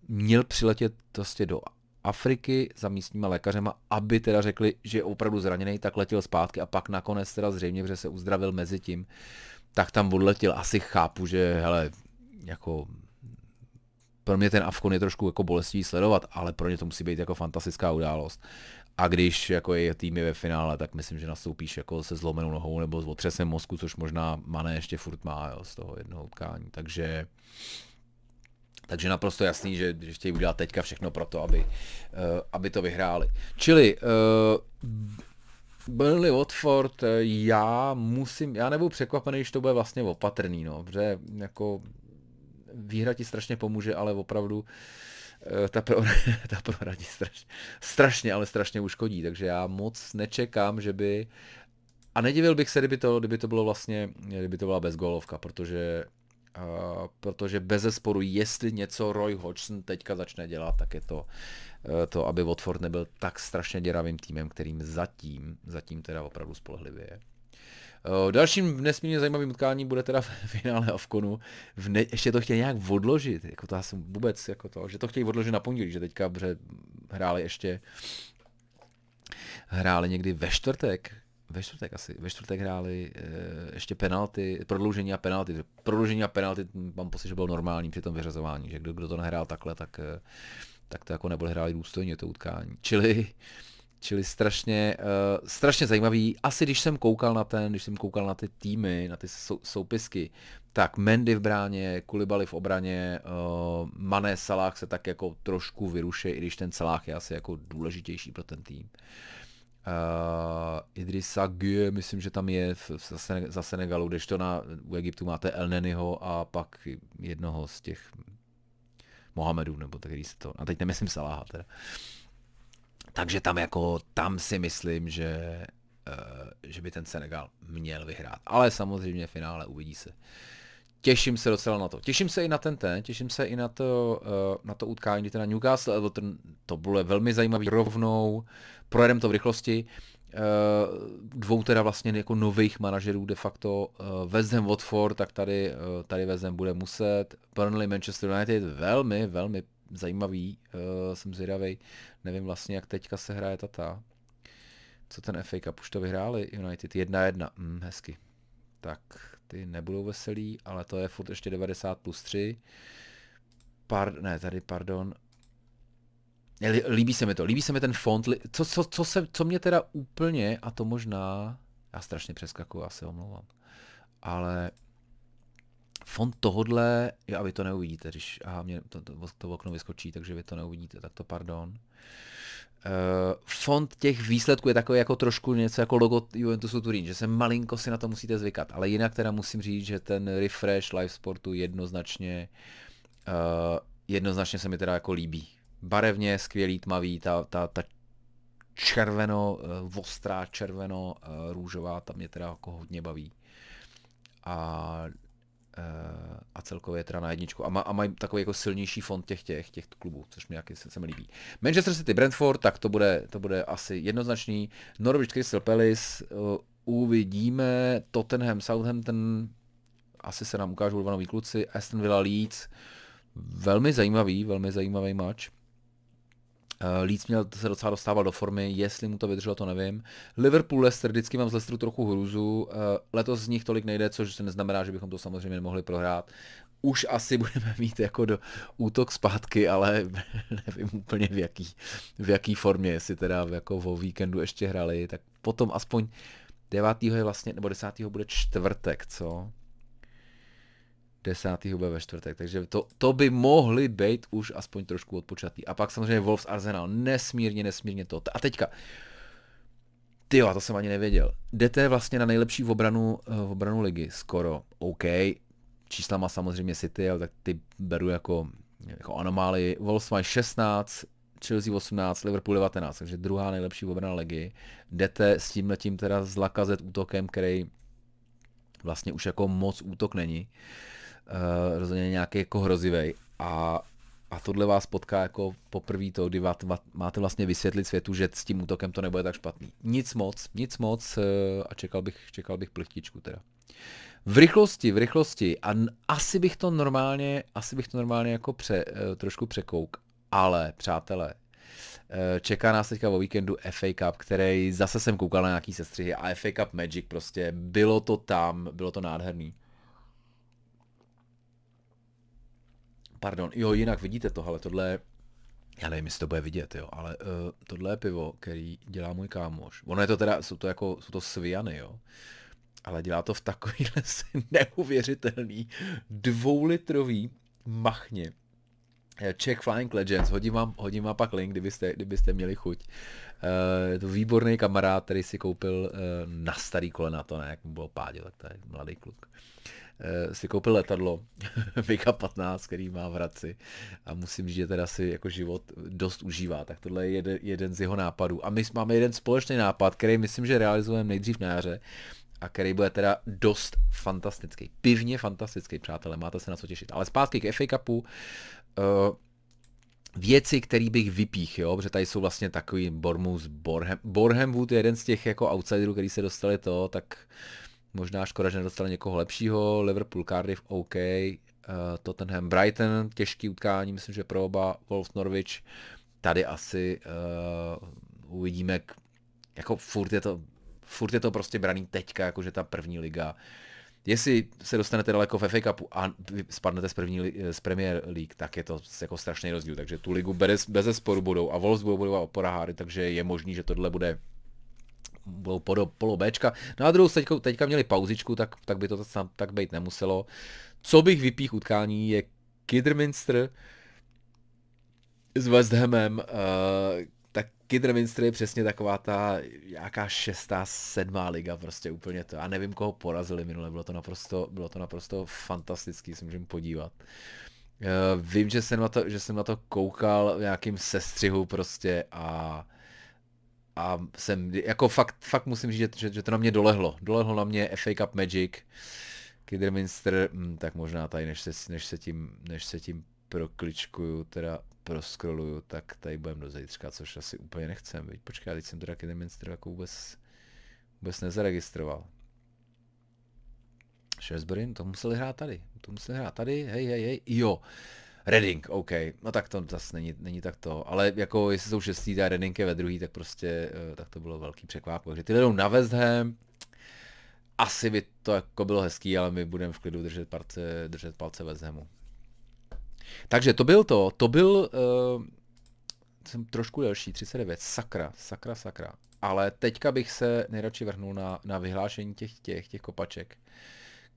měl přiletět vlastně do Afriky za místníma lékařema, aby teda řekli, že je opravdu zraněný, tak letěl zpátky a pak nakonec teda zřejmě, že se uzdravil mezi tím, tak tam odletěl. Asi chápu, že hele, jako pro mě ten Afkon je trošku jako bolestivý sledovat, ale pro ně to musí být jako fantastická událost a když jako je tým je ve finále, tak myslím, že nastoupíš jako se zlomenou nohou nebo s otřesem mozku, což možná Mané ještě furt má jo, z toho jednoho utkání. Takže takže naprosto jasný, že, že chtějí udělat teďka všechno pro to, aby, uh, aby to vyhráli. Čili uh, Burnley Watford, já musím, já nebudu překvapený, že to bude vlastně opatrný, no, protože jako výhra ti strašně pomůže, ale opravdu uh, Eh, ta, pro, ta proradí strašně, strašně, ale strašně uškodí, takže já moc nečekám, že by a nedivil bych se, kdyby to, kdyby to bylo vlastně, kdyby to byla bezgolovka, protože Uh, protože bez zesporu, jestli něco Roy Hodgson teďka začne dělat, tak je to, uh, to aby Watford nebyl tak strašně děravým týmem, kterým zatím, zatím teda opravdu spolehlivě je. Eh, dalším nesmírně zajímavým utkáním bude teda v finále Avkonu. V ne- ještě to chtějí nějak odložit, jako to asi vůbec, jako to, že to chtějí odložit na pondělí, že teďka bře, hráli ještě hráli někdy ve čtvrtek, ve čtvrtek asi, ve čtvrtek hráli e, ještě penalty, prodloužení a penalty. Prodloužení a penalty mám pocit, že bylo normální při tom vyřazování, že kdo, kdo to nehrál takhle, tak, eh, tak to jako nebude hráli důstojně to utkání. Čili Čili strašně, uh, strašně zajímavý. Asi když jsem koukal na ten, když jsem koukal na ty týmy, na ty sou, soupisky, tak Mendy v bráně, Kulibaly v obraně, uh, Mané Salah se tak jako trošku vyruše, i když ten Salah je asi jako důležitější pro ten tým. Uh, eh, Idrisa Gue, myslím, že tam je v, v, zase, za Senegalu, kdežto na, u Egyptu máte El Elneniho a pak jednoho z těch Mohamedů, nebo tak, který se to, a teď nemyslím Saláha teda. Uh, takže tam jako, tam si myslím, že, eh, že by ten Senegal měl vyhrát. Ale samozřejmě v finále uvidí se. Těším se docela na to. Těším se i na ten ten, těším se i na to, eh, na to utkání, kdy na Newcastle Everton, to bylo velmi zajímavý rovnou, projedem to v rychlosti eh, dvou teda vlastně jako nových manažerů de facto West Ham Watford, tak tady, tady West Ham bude muset, Burnley Manchester United velmi, velmi zajímavý, uh, jsem zvědavý. Nevím vlastně, jak teďka se hraje tata. Co ten FA Cup, už to vyhráli United 1-1, mm, hezky. Tak ty nebudou veselí, ale to je furt ještě 90 plus 3. Par, ne, tady, pardon, Líbí se mi to, líbí se mi ten font, co, co, co, se, co mě teda úplně, a to možná, já strašně přeskakuju, já se omlouvám, ale fond tohodle, jo, a vy to neuvidíte, když aha, mě to, to, to okno vyskočí, takže vy to neuvidíte, tak to pardon. Uh, fond těch výsledků je takový jako trošku něco jako logo Juventusu Turín, že se malinko si na to musíte zvykat, ale jinak teda musím říct, že ten refresh live sportu jednoznačně uh, jednoznačně se mi teda jako líbí. Barevně skvělý, tmavý, ta, ta, ta červeno, uh, ostrá červeno, uh, růžová, ta mě teda jako hodně baví. A Eh, a celkově teda na jedničku. A, má, a mají takový jako silnější fond těch, těch, těch klubů, což mi jaký se, se mi líbí. Manchester City, Brentford, tak to bude, to bude asi jednoznačný. Norwich Crystal Palace, uh, uvidíme. Tottenham, Southampton, asi se nám ukážou dva noví kluci. Aston Villa Leeds, velmi zajímavý, velmi zajímavý match. Eh, Leeds měl se docela dostával do formy, jestli mu to vydrželo, to nevím. Liverpool, Leicester, vždycky mám z Leicesteru trochu hruzu. Eh, letos z nich tolik nejde, což se neznamená, že bychom to samozřejmě nemohli prohrát. Už asi budeme mít jako do útok zpátky, ale nevím úplně v jaký, v jaký formě, jestli teda jako vo víkendu ještě hrali, tak potom aspoň 9. je vlastně, nebo 10. bude čtvrtek, co? 10. bude ve čtvrtek, takže to, to by mohly být už aspoň trošku odpočatý. A pak samozřejmě Wolves Arsenal, nesmírně, nesmírně to. A teďka, ty jo, to jsem ani nevěděl. Jdete vlastně na nejlepší v obranu, eh, v obranu ligy, skoro. OK, čísla má samozřejmě City, ale tak ty beru jako, jako anomálii. Wolves mají 16, Chelsea 18, Liverpool 19, takže druhá nejlepší obrana ligy. Jdete s tím letím teda zlakazet útokem, který vlastně už jako moc útok není. Uh, uh, rozhodně nějaký jako hrozivý. A, a tohle vás potká jako poprvé to, kdy vás, máte vlastně vysvětlit světu, že s tím útokem to nebude tak špatný. Nic moc, nic moc uh, a čekal bych, čekal bych plchtičku teda. V rychlosti, v rychlosti a asi bych to normálně, asi bych to normálně jako pře, uh, trošku překouk, ale přátelé, Čeká nás teďka o víkendu FA Cup, který zase jsem koukal na nějaký sestřihy a FA Cup Magic prostě, bylo to tam, bylo to nádherný. Pardon, jo, jinak vidíte to, ale tohle, já nevím, jestli to bude vidět, jo, ale uh, tohle je pivo, který dělá můj kámoš. Ono je to teda, jsou to jako, jsou to svijany, jo, ale dělá to v takovýhle neuvěřitelný dvoulitrový machně. Eh, Check Flying Legends, hodím vám, hodím vám pak link, kdybyste, kdybyste měli chuť. Uh, je to výborný kamarád, který si koupil uh, na starý kolena, to ne, jak mu bylo pádě, tak to je mladý kluk. Uh, Eh, si koupil letadlo Mika 15, který má v Hradci a musím říct, že teda si jako život dost užívá. Tak tohle je jeden, jeden z jeho nápadů. A my máme jeden společný nápad, který myslím, že realizujeme nejdřív na jaře a který bude teda dost fantastický. Pivně fantastický, přátelé, máte se na co těšit. Ale zpátky k FA Cupu. Uh, věci, které bych vypích, jo, protože tady jsou vlastně takový Bormus, Borhem, Borhemwood je jeden z těch jako outsiderů, který se dostali to, tak uh, Možná škoda, že nedostal někoho lepšího. Liverpool, Cardiff, OK. Eh, Tottenham, Brighton, těžký utkání, myslím, že pro oba. Wolves, Norwich. Tady asi uh, uvidíme, jako furt je to, furt je to prostě braný teďka, jakože ta první liga. Jestli se dostanete daleko v FA Cupu a spadnete z, první, z Premier League, tak je to jako strašný rozdíl. Takže tu ligu bez, bez sporu budou a Wolves budou bojovat o poraháry, takže je možný, že tohle bude budou polo, polo Bčka. No a druhou teďka, teďka měli pauzičku, tak, tak by to tam tak být nemuselo. Co bych vypích utkání je Kidderminster s West Hamem, uh, tak Kidderminster je přesně taková ta nějaká šestá, sedmá liga, prostě úplně to. Já nevím, koho porazili minule, bylo to naprosto, bylo to naprosto fantastický, si můžeme podívat. Uh, vím, že jsem, na to, že jsem na to koukal v nějakým sestřihu prostě a a jsem, jako fakt, fakt musím říct, že, že, že to na mě dolehlo. Dolehlo na mě FA Cup Magic, Kidderminster, hm, tak možná tady, než se, než se tím, než se tím prokličkuju, teda proskroluju, tak tady budem do zítřka, což asi úplně nechcem, viď? Počkej, teď jsem teda Kidderminster jako vůbec, vůbec nezaregistroval. Shrewsbury, to museli hrát tady, to museli hrát tady, hej, hej, hej, jo. Reading, OK, no tak to zase není, není tak to, ale jako jestli jsou šestý a Reading je ve druhý, tak prostě eh, tak to bylo velký překvap. Takže ty vedou na West Ham, asi by to jako bylo hezký, ale my budeme v klidu držet, parce, držet palce West Hamu. Takže to byl to, to byl, uh, jsem trošku delší, 39, sakra, sakra, sakra. Ale teďka bych se nejradši vrhnul na, na vyhlášení těch, těch, těch kopaček. Uh,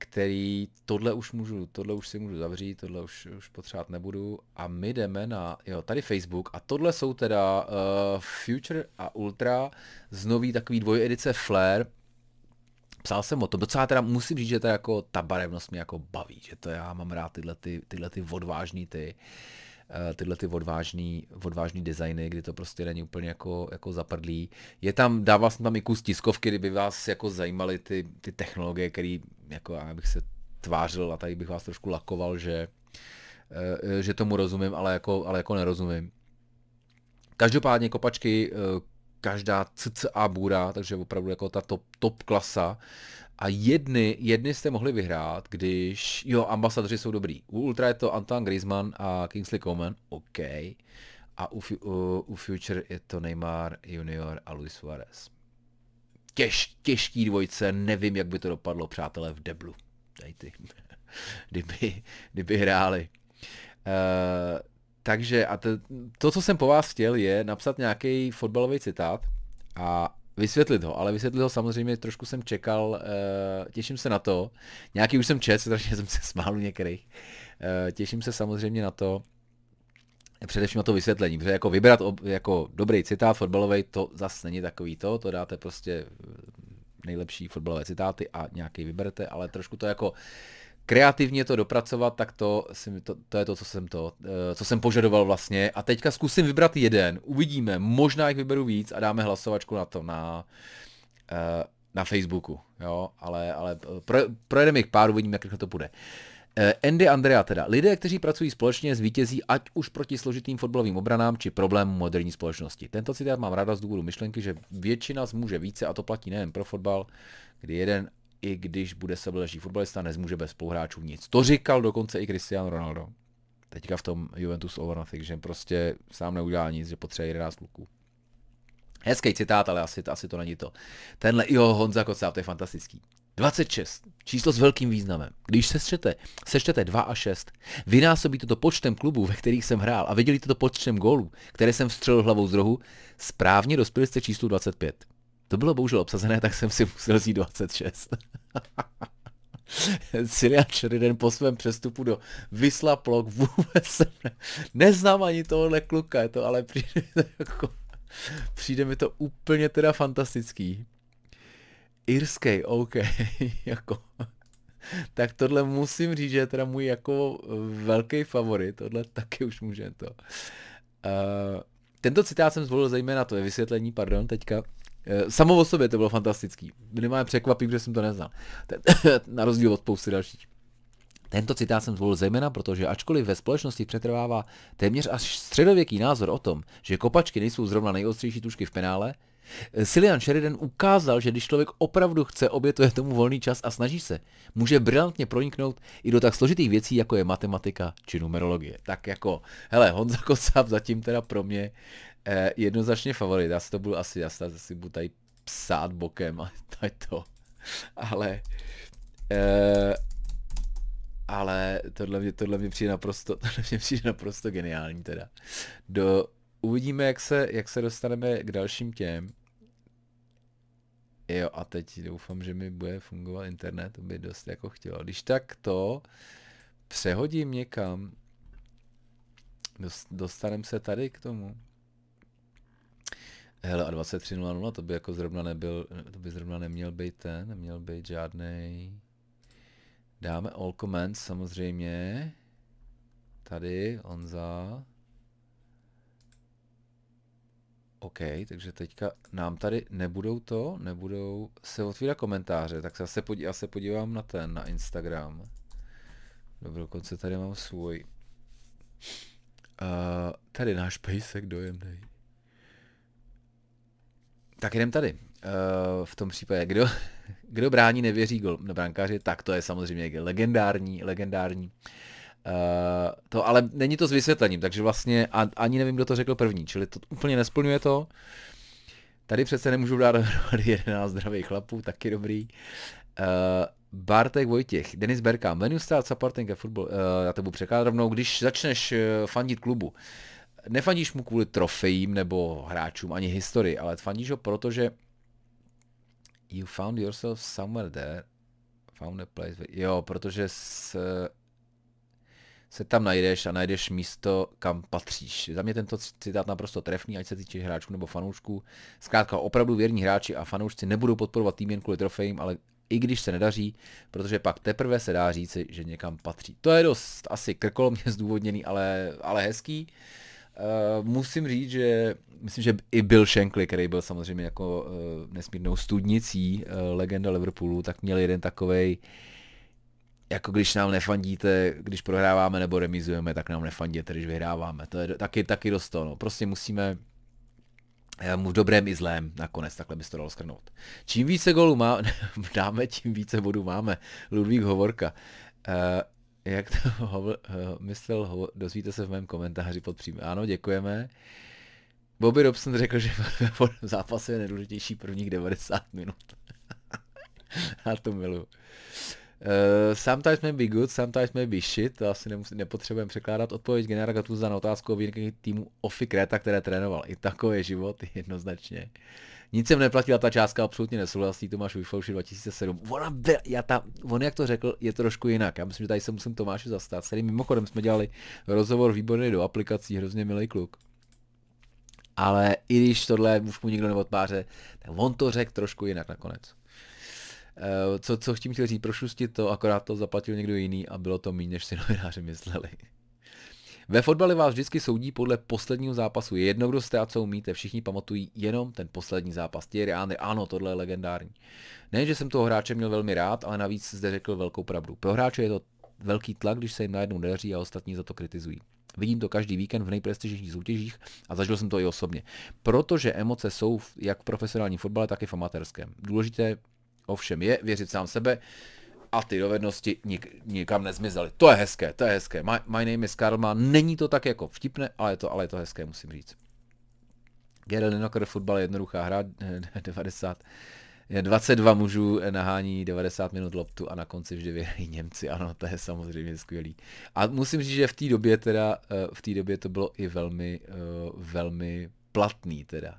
který tohle už můžu, tohle už si můžu zavřít, tohle už, už potřebovat nebudu a my jdeme na, jo, tady Facebook a tohle jsou teda uh, Future a Ultra z nový takový dvojedice Flare, psal jsem o tom, docela teda musím říct, že to jako ta barevnost mě jako baví, že to já mám rád tyhle, ty, tyhle ty odvážný ty. Uh, Eh, tyhle ty odvážný, odvážný designy, kdy to prostě není úplně jako, jako zaprdlý. Je tam, dává jsem tam i kus tiskovky, kdyby vás jako zajímaly ty, ty technologie, které jako já bych se tvářil a tady bych vás trošku lakoval, že, eh, že tomu rozumím, ale jako, ale jako nerozumím. Každopádně kopačky, eh, každá cca bůra, takže opravdu jako ta top, top klasa. A jedny, jedny jste mohli vyhrát, když, jo, ambasadři jsou dobrý. U Ultra je to Antoine Griezmann a Kingsley Coman, OK. A u, u, u Future je to Neymar Junior a Luis Suarez. Těž, těžký dvojce, nevím, jak by to dopadlo, přátelé, v deblu. Dej ty, kdyby, kdyby hráli. Uh, takže a to, to, co jsem po vás chtěl, je napsat nějaký fotbalový citát a vysvětlit ho, ale vysvětlit ho samozřejmě trošku jsem čekal, eh, těším se na to. Nějaký už jsem čet, strašně jsem se smál u některých. Eh, těším se samozřejmě na to, především na to vysvětlení, protože jako vybrat ob, jako dobrý citát fotbalový, to zase není takový to, to dáte prostě eh, nejlepší fotbalové citáty a nějaký vyberete, ale trošku to jako kreativně to dopracovat, tak to, to, to je to, co jsem to, eh, co jsem požadoval vlastně. A teďka zkusím vybrat jeden, uvidíme, možná jich vyberu víc a dáme hlasovačku na to, na, eh, na Facebooku, jo, ale, ale pro, projedeme jich pár, uvidíme, jak to půjde. Eh, Andy Andrea teda. Lidé, kteří pracují společně, zvítězí ať už proti složitým fotbalovým obranám či problémům moderní společnosti. Tento citát mám ráda z důvodu myšlenky, že většina z může více a to platí nejen pro fotbal, kdy jeden i když bude sebeleží fotbalista, nezmůže bez spoluhráčů nic. To říkal dokonce i Cristiano Ronaldo. Teďka v tom Juventus over nothing, že prostě sám neudělá nic, že potřebuje 11 kluků. Hezký citát, ale asi, asi to není to. Tenhle, jo, Honza Kocáv, to je fantastický. 26. Číslo s velkým významem. Když se sečtete, sečtete 2 a 6, vynásobíte to počtem klubů, ve kterých jsem hrál a vydělíte to počtem gólů, které jsem vstřelil hlavou z rohu, správně dospěli jste číslu 25. To bylo bohužel obsazené, tak jsem si musel vzít 26. Sirian Sheridan po svém přestupu do Vysla Plok vůbec ne, neznám ani tohohle kluka, je to ale přijde, jako, přijde mi to úplně teda fantastický. Irský, OK, jako, tak tohle musím říct, že je teda můj jako eh, velký favorit, tohle taky už může to. Uh, tento citát jsem zvolil zejména, to je vysvětlení, pardon, teďka, Eh, samo o sobě to bylo fantastický. Minimálně překvapí, že jsem to neznal. Na rozdíl od spousty dalších. Tento citát jsem zvolil zejména, protože ačkoliv ve společnosti přetrvává téměř až středověký názor o tom, že kopačky nejsou zrovna nejostřejší tušky v penále, Silian eh, Sheridan ukázal, že když člověk opravdu chce, obětuje tomu volný čas a snaží se, může brilantně proniknout i do tak složitých věcí, jako je matematika či numerologie. Tak jako, hele, Honza Kocáb zatím teda pro mě eh, jednoznačně favorit, já si to budu asi, já si, asi budu tady psát bokem to tady to, ale, eh, ale tohle mě, tohle mě přijde naprosto, tohle mě přijde naprosto geniální teda. Do, uvidíme, jak se, jak se dostaneme k dalším těm. Jo, a teď doufám, že mi bude fungovat internet, to by dost jako chtělo. Když tak to přehodím někam, dostaneme se tady k tomu. Hele, a 23.00 to by jako zrovna nebyl, to by zrovna neměl být ten, neměl být žádný. Dáme all comments samozřejmě. Tady, Honza. OK, takže teďka nám tady nebudou to, nebudou se otvírat komentáře, tak já se, podí, já se podívám na ten, na Instagram. Dobrý, dokonce tady mám svůj. Uh, tady náš pejsek dojemný. Tak jdem tady. Eh, v tom případě, kdo, kdo brání, nevěří gol. na brankáři, tak to je samozřejmě legendární, legendární. Uh, to, ale není to s vysvětlením, takže vlastně a, ani nevím, kdo to řekl první, čili to úplně nesplňuje to. Tady přece nemůžu dát dohromady 11 zdravých chlapů, taky dobrý. Uh, Bartek Vojtěch, Denis Berka, menu start supporting a football, uh, já to budu překlad rovnou, když začneš fandit klubu, nefandíš mu kvůli trofejím nebo hráčům ani historii, ale fandíš ho proto, že you found yourself somewhere there, found a place, where... jo, protože se, se tam najdeš a najdeš místo, kam patříš. Za mě tento citát naprosto trefný, ať se týče hráčů nebo fanoušků. Zkrátka, opravdu věrní hráči a fanoušci nebudou podporovat tým jen kvůli trofejím, ale i když se nedaří, protože pak teprve se dá říci, že někam patří. To je dost asi krkolomně zdůvodněný, ale, ale hezký. Uh, Uh, musím říct, že myslím, že i Bill Shankly, který byl samozřejmě jako uh, nesmírnou studnicí uh, legenda Liverpoolu, tak měl jeden takovej jako když nám nefandíte, když prohráváme nebo remizujeme, tak nám nefandíte, když vyhráváme. To je taky, taky dost to, no. Prostě musíme mu v dobrém i zlém, nakonec takhle by se to dalo skrnout. Čím více golů má, dáme, tím více bodů máme. Ludvík Hovorka. Uh, jak to hovl, eh, myslel, hovl, dozvíte se v mém komentáři pod příjmem. Ano, děkujeme. Bobby Robson řekl, že po zápasu je nejdůležitější prvních 90 minut. Já to miluju. Uh, sometimes may be good, sometimes may be shit, to asi nemusí, nepotřebujeme překládat. Odpověď generála Gatuza na otázku o výrky týmu Ofi Kreta, které trénoval. I takový život jednoznačně. Uh, nic jsem neplatila, ta částka absolutně nesouhlasí, Tomáš Vyfalši 2007. Ona byl, já ta, on jak to řekl, je trošku jinak. Já myslím, že tady se musím Tomáše zastat. Tady mimochodem jsme dělali rozhovor výborný do aplikací, hrozně milý kluk. Ale i když tohle už mu nikdo neodpáře, tak on to řekl trošku jinak nakonec. Eh, co, co tím chtěl říct, prošustit to, akorát to zaplatil někdo jiný a bylo to méně, než si novináři mysleli. Ve fotbale vás vždycky soudí podle posledního zápasu. Je jedno, kdo jste a co umíte. Všichni pamatují jenom ten poslední zápas. Thierry Henry, ano, tohle je legendární. Ne, že jsem toho hráče měl velmi rád, ale navíc zde řekl velkou pravdu. Pro hráče je to velký tlak, když se jim najednou nedaří a ostatní za to kritizují. Vidím to každý víkend v nejprestižnějších soutěžích a zažil jsem to i osobně. Protože emoce jsou jak v profesionálním fotbale, tak i v amatérském. Důležité ovšem je věřit sám sebe, a ty dovednosti nik, nikam nezmizely. To je hezké, to je hezké. My, my name is Karma. Není to tak jako vtipné, ale je to, ale je to hezké, musím říct. Gary Lineker, fotbal je jednoduchá hra, 90, 22 mužů nahání 90 minut loptu a na konci vždy vyhrají Němci, ano, to je samozřejmě skvělý. A musím říct, že v té době teda, eh, v té době to bylo i velmi, eh, velmi platný teda.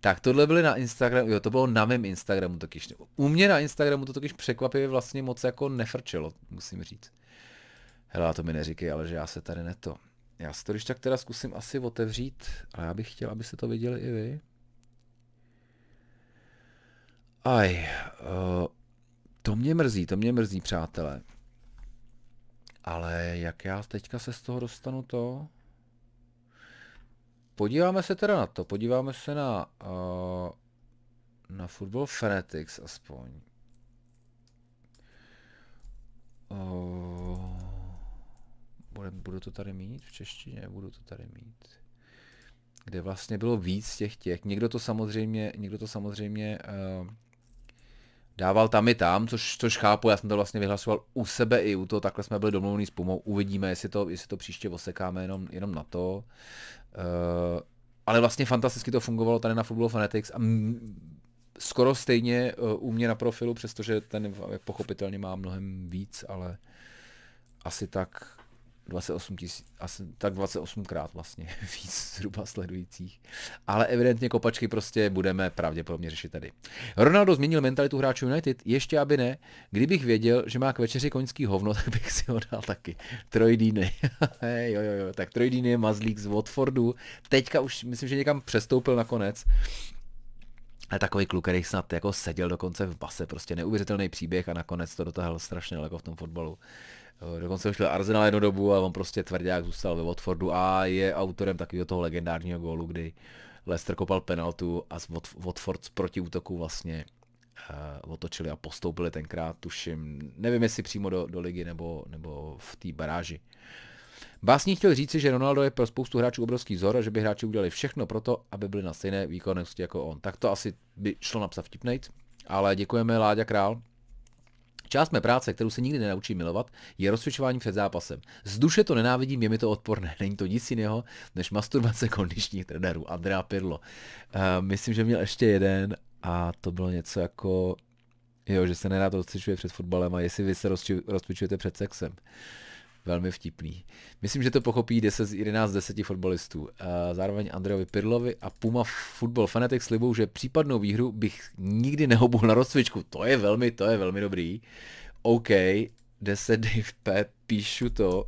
Tak tohle byly na Instagramu, jo, to bylo na mém Instagramu totiž. U mě na Instagramu to totiž překvapivě vlastně moc jako nefrčelo, musím říct. Hele, to mi neříkej, ale že já se tady neto. Já si to když tak teda zkusím asi otevřít, ale já bych chtěl, abyste to viděli i vy. Aj, uh, to mě mrzí, to mě mrzí, přátelé. Ale jak já teďka se z toho dostanu to? Podíváme se teda na to, podíváme se na, uh, na Football Fanatics aspoň. Uh, bude, budu to tady mít v češtině, budu to tady mít. Kde vlastně bylo víc těch těch. Někdo to samozřejmě, někdo to samozřejmě uh, dával tam i tam, což, což chápu, já jsem to vlastně vyhlasoval u sebe i u toho, takhle jsme byli domluvený s Pumou, uvidíme, jestli to, jestli to příště osekáme jenom, jenom na to. Uh, ale vlastně fantasticky to fungovalo tady na Football Fanatics a skoro stejně uh, u mě na profilu, přestože ten pochopitelně má mnohem víc, ale asi tak 28 tisíc, asi tak 28 krát vlastně víc zhruba sledujících. Ale evidentně kopačky prostě budeme pravděpodobně řešit tady. Ronaldo změnil mentalitu hráčů United, ještě aby ne. Kdybych věděl, že má k večeři koňský hovno, tak bych si ho dal taky. Trojdýny. jo, jo, jo, tak Trojdýny je mazlík z Watfordu. Teďka už myslím, že někam přestoupil nakonec. Ale takový kluk, který snad jako seděl dokonce v base, prostě neuvěřitelný příběh a nakonec to dotáhl strašně daleko v tom fotbalu. Eh, dokonce šel Arsenal jednu dobu a on prostě tvrdák zůstal ve Watfordu a je autorem takového toho legendárního gólu, kdy Leicester kopal penaltu a z Watford z protiútoku vlastně uh, otočili a postoupili tenkrát, tuším, nevím jestli přímo do, do ligy nebo, nebo v té baráži. Básník chtěl říci, že Ronaldo je pro spoustu hráčů obrovský vzor a že by hráči udělali všechno pro to, aby byli na stejné výkonnosti jako on. Tak to asi by šlo napsat vtipnejc, ale děkujeme Láďa Král, Část mé práce, kterou se nikdy nenaučím milovat, je rozsvědčování před zápasem. Z duše to nenávidím, je mi to odporné. Není to nic jiného než masturbace kondičních trenérů. Andrea Pirlo. Uh, myslím, že měl ještě jeden a to bylo něco jako, jo, že se nerád rozcvičuje před fotbalem a jestli vy se rozcvičujete před sexem. Uh, velmi vtipný. Myslím, že to pochopí 10 z 11 10 fotbalistů. Zároveň Andrejovi Pirlovi a Puma Football Fanatic slibou, že případnou výhru bych nikdy neobul na rozcvičku. To je velmi, to je velmi dobrý. OK, 10 Dave P, píšu to.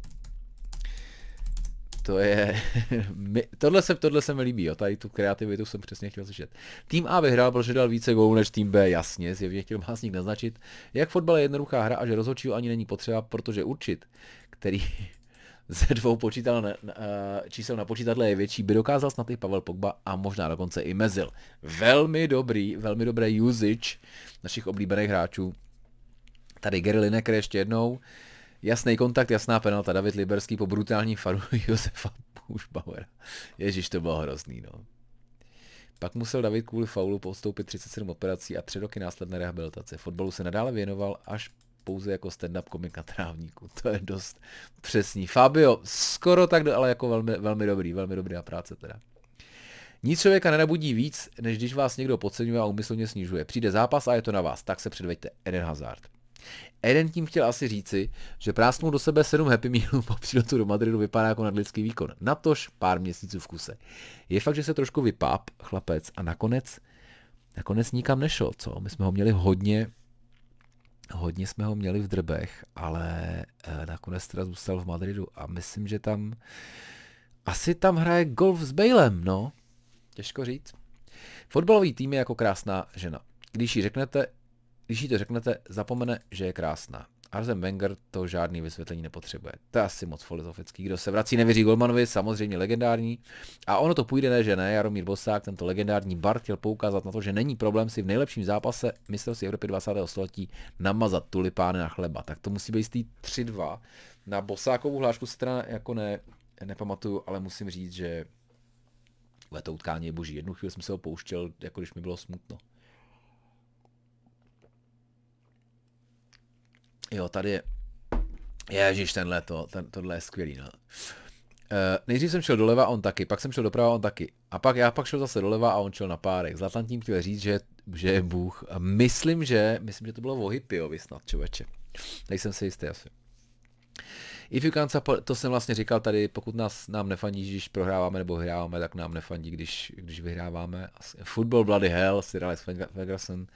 To je... My, tohle, se, tohle se mi líbí, jo. Tady tu kreativitu jsem přesně chtěl slyšet. Tým A vyhrál, protože dal více gólů než tým B, jasně, zjevně chtěl básník naznačit, jak fotbal je jednoduchá hra a že rozhodčího ani není potřeba, protože určit, který ze dvou počítal na, na, eh, čísel na počítadle je větší, by dokázal snad i Pavel Pogba a možná dokonce i Mezil. Velmi dobrý, velmi dobré usage našich oblíbených hráčů. Tady Gary Lineker ještě jednou. Jasný kontakt, jasná penalta. David Liberský po brutální faru Josefa Pušbauera. Ježíš, to bylo hrozný, no. Pak musel David kvůli faulu postoupit 37 operací a tři roky následné rehabilitace. Fotbalu se nadále věnoval až pouze jako stand-up komik na trávníku. To je dost přesný. Fabio, skoro tak, ale jako velmi, velmi dobrý, velmi dobrá práce teda. Nic člověka nenabudí víc, než když vás někdo podceňuje a umyslně snižuje. Přijde zápas a je to na vás, tak se předveďte. Eden Hazard. Eden tím chtěl asi říci, že prásknout do sebe sedm Happy Mealů po přílotu do Madridu vypadá jako nadlidský výkon. Natož pár měsíců v kuse. Je fakt, že se trošku vypáp chlapec a nakonec, nakonec nikam nešel, co? My jsme ho měli hodně hodně jsme ho měli v drbech, ale eh, nakonec teda zůstal v Madridu a myslím, že tam asi tam hraje golf s Bailem, no. Těžko říct. Fotbalový tým je jako krásná žena. Když jí řeknete, když jí to řeknete, zapomene, že je krásná. Arzen Wenger to žádný vysvětlení nepotřebuje. To je asi moc filozofický. Kdo se vrací, nevěří Golmanovi, samozřejmě legendární. A ono to půjde ne, že ne. Jaromír Bosák, tento legendární bar, chtěl poukázat na to, že není problém si v nejlepším zápase mistrovství Evropy 20. století namazat tulipány na chleba. Tak to musí být jistý 3-2. Na Bosákovou hlášku se teda jako ne, nepamatuju, ale musím říct, že to utkání je boží. Jednu chvíli jsem se ho pouštěl, jako když mi bylo smutno. Jo, tady je... Ježíš, tenhle to, ten, tohle je skvělý, no. Uh, nejdřív jsem šel doleva, on taky, pak jsem šel doprava, on taky. A pak já pak šel zase doleva a on šel na párek. Zlatan tím chtěl říct, že, že je Bůh. A myslím, že, myslím, že to bylo Vohypiovi snad, čověče. Nejsem si jistý asi. If you can't support, to jsem vlastně říkal tady, pokud nás, nám nefandí, když prohráváme nebo hráváme, tak nám nefandí, když, když vyhráváme. Football bloody hell, si s Ferguson. Uh,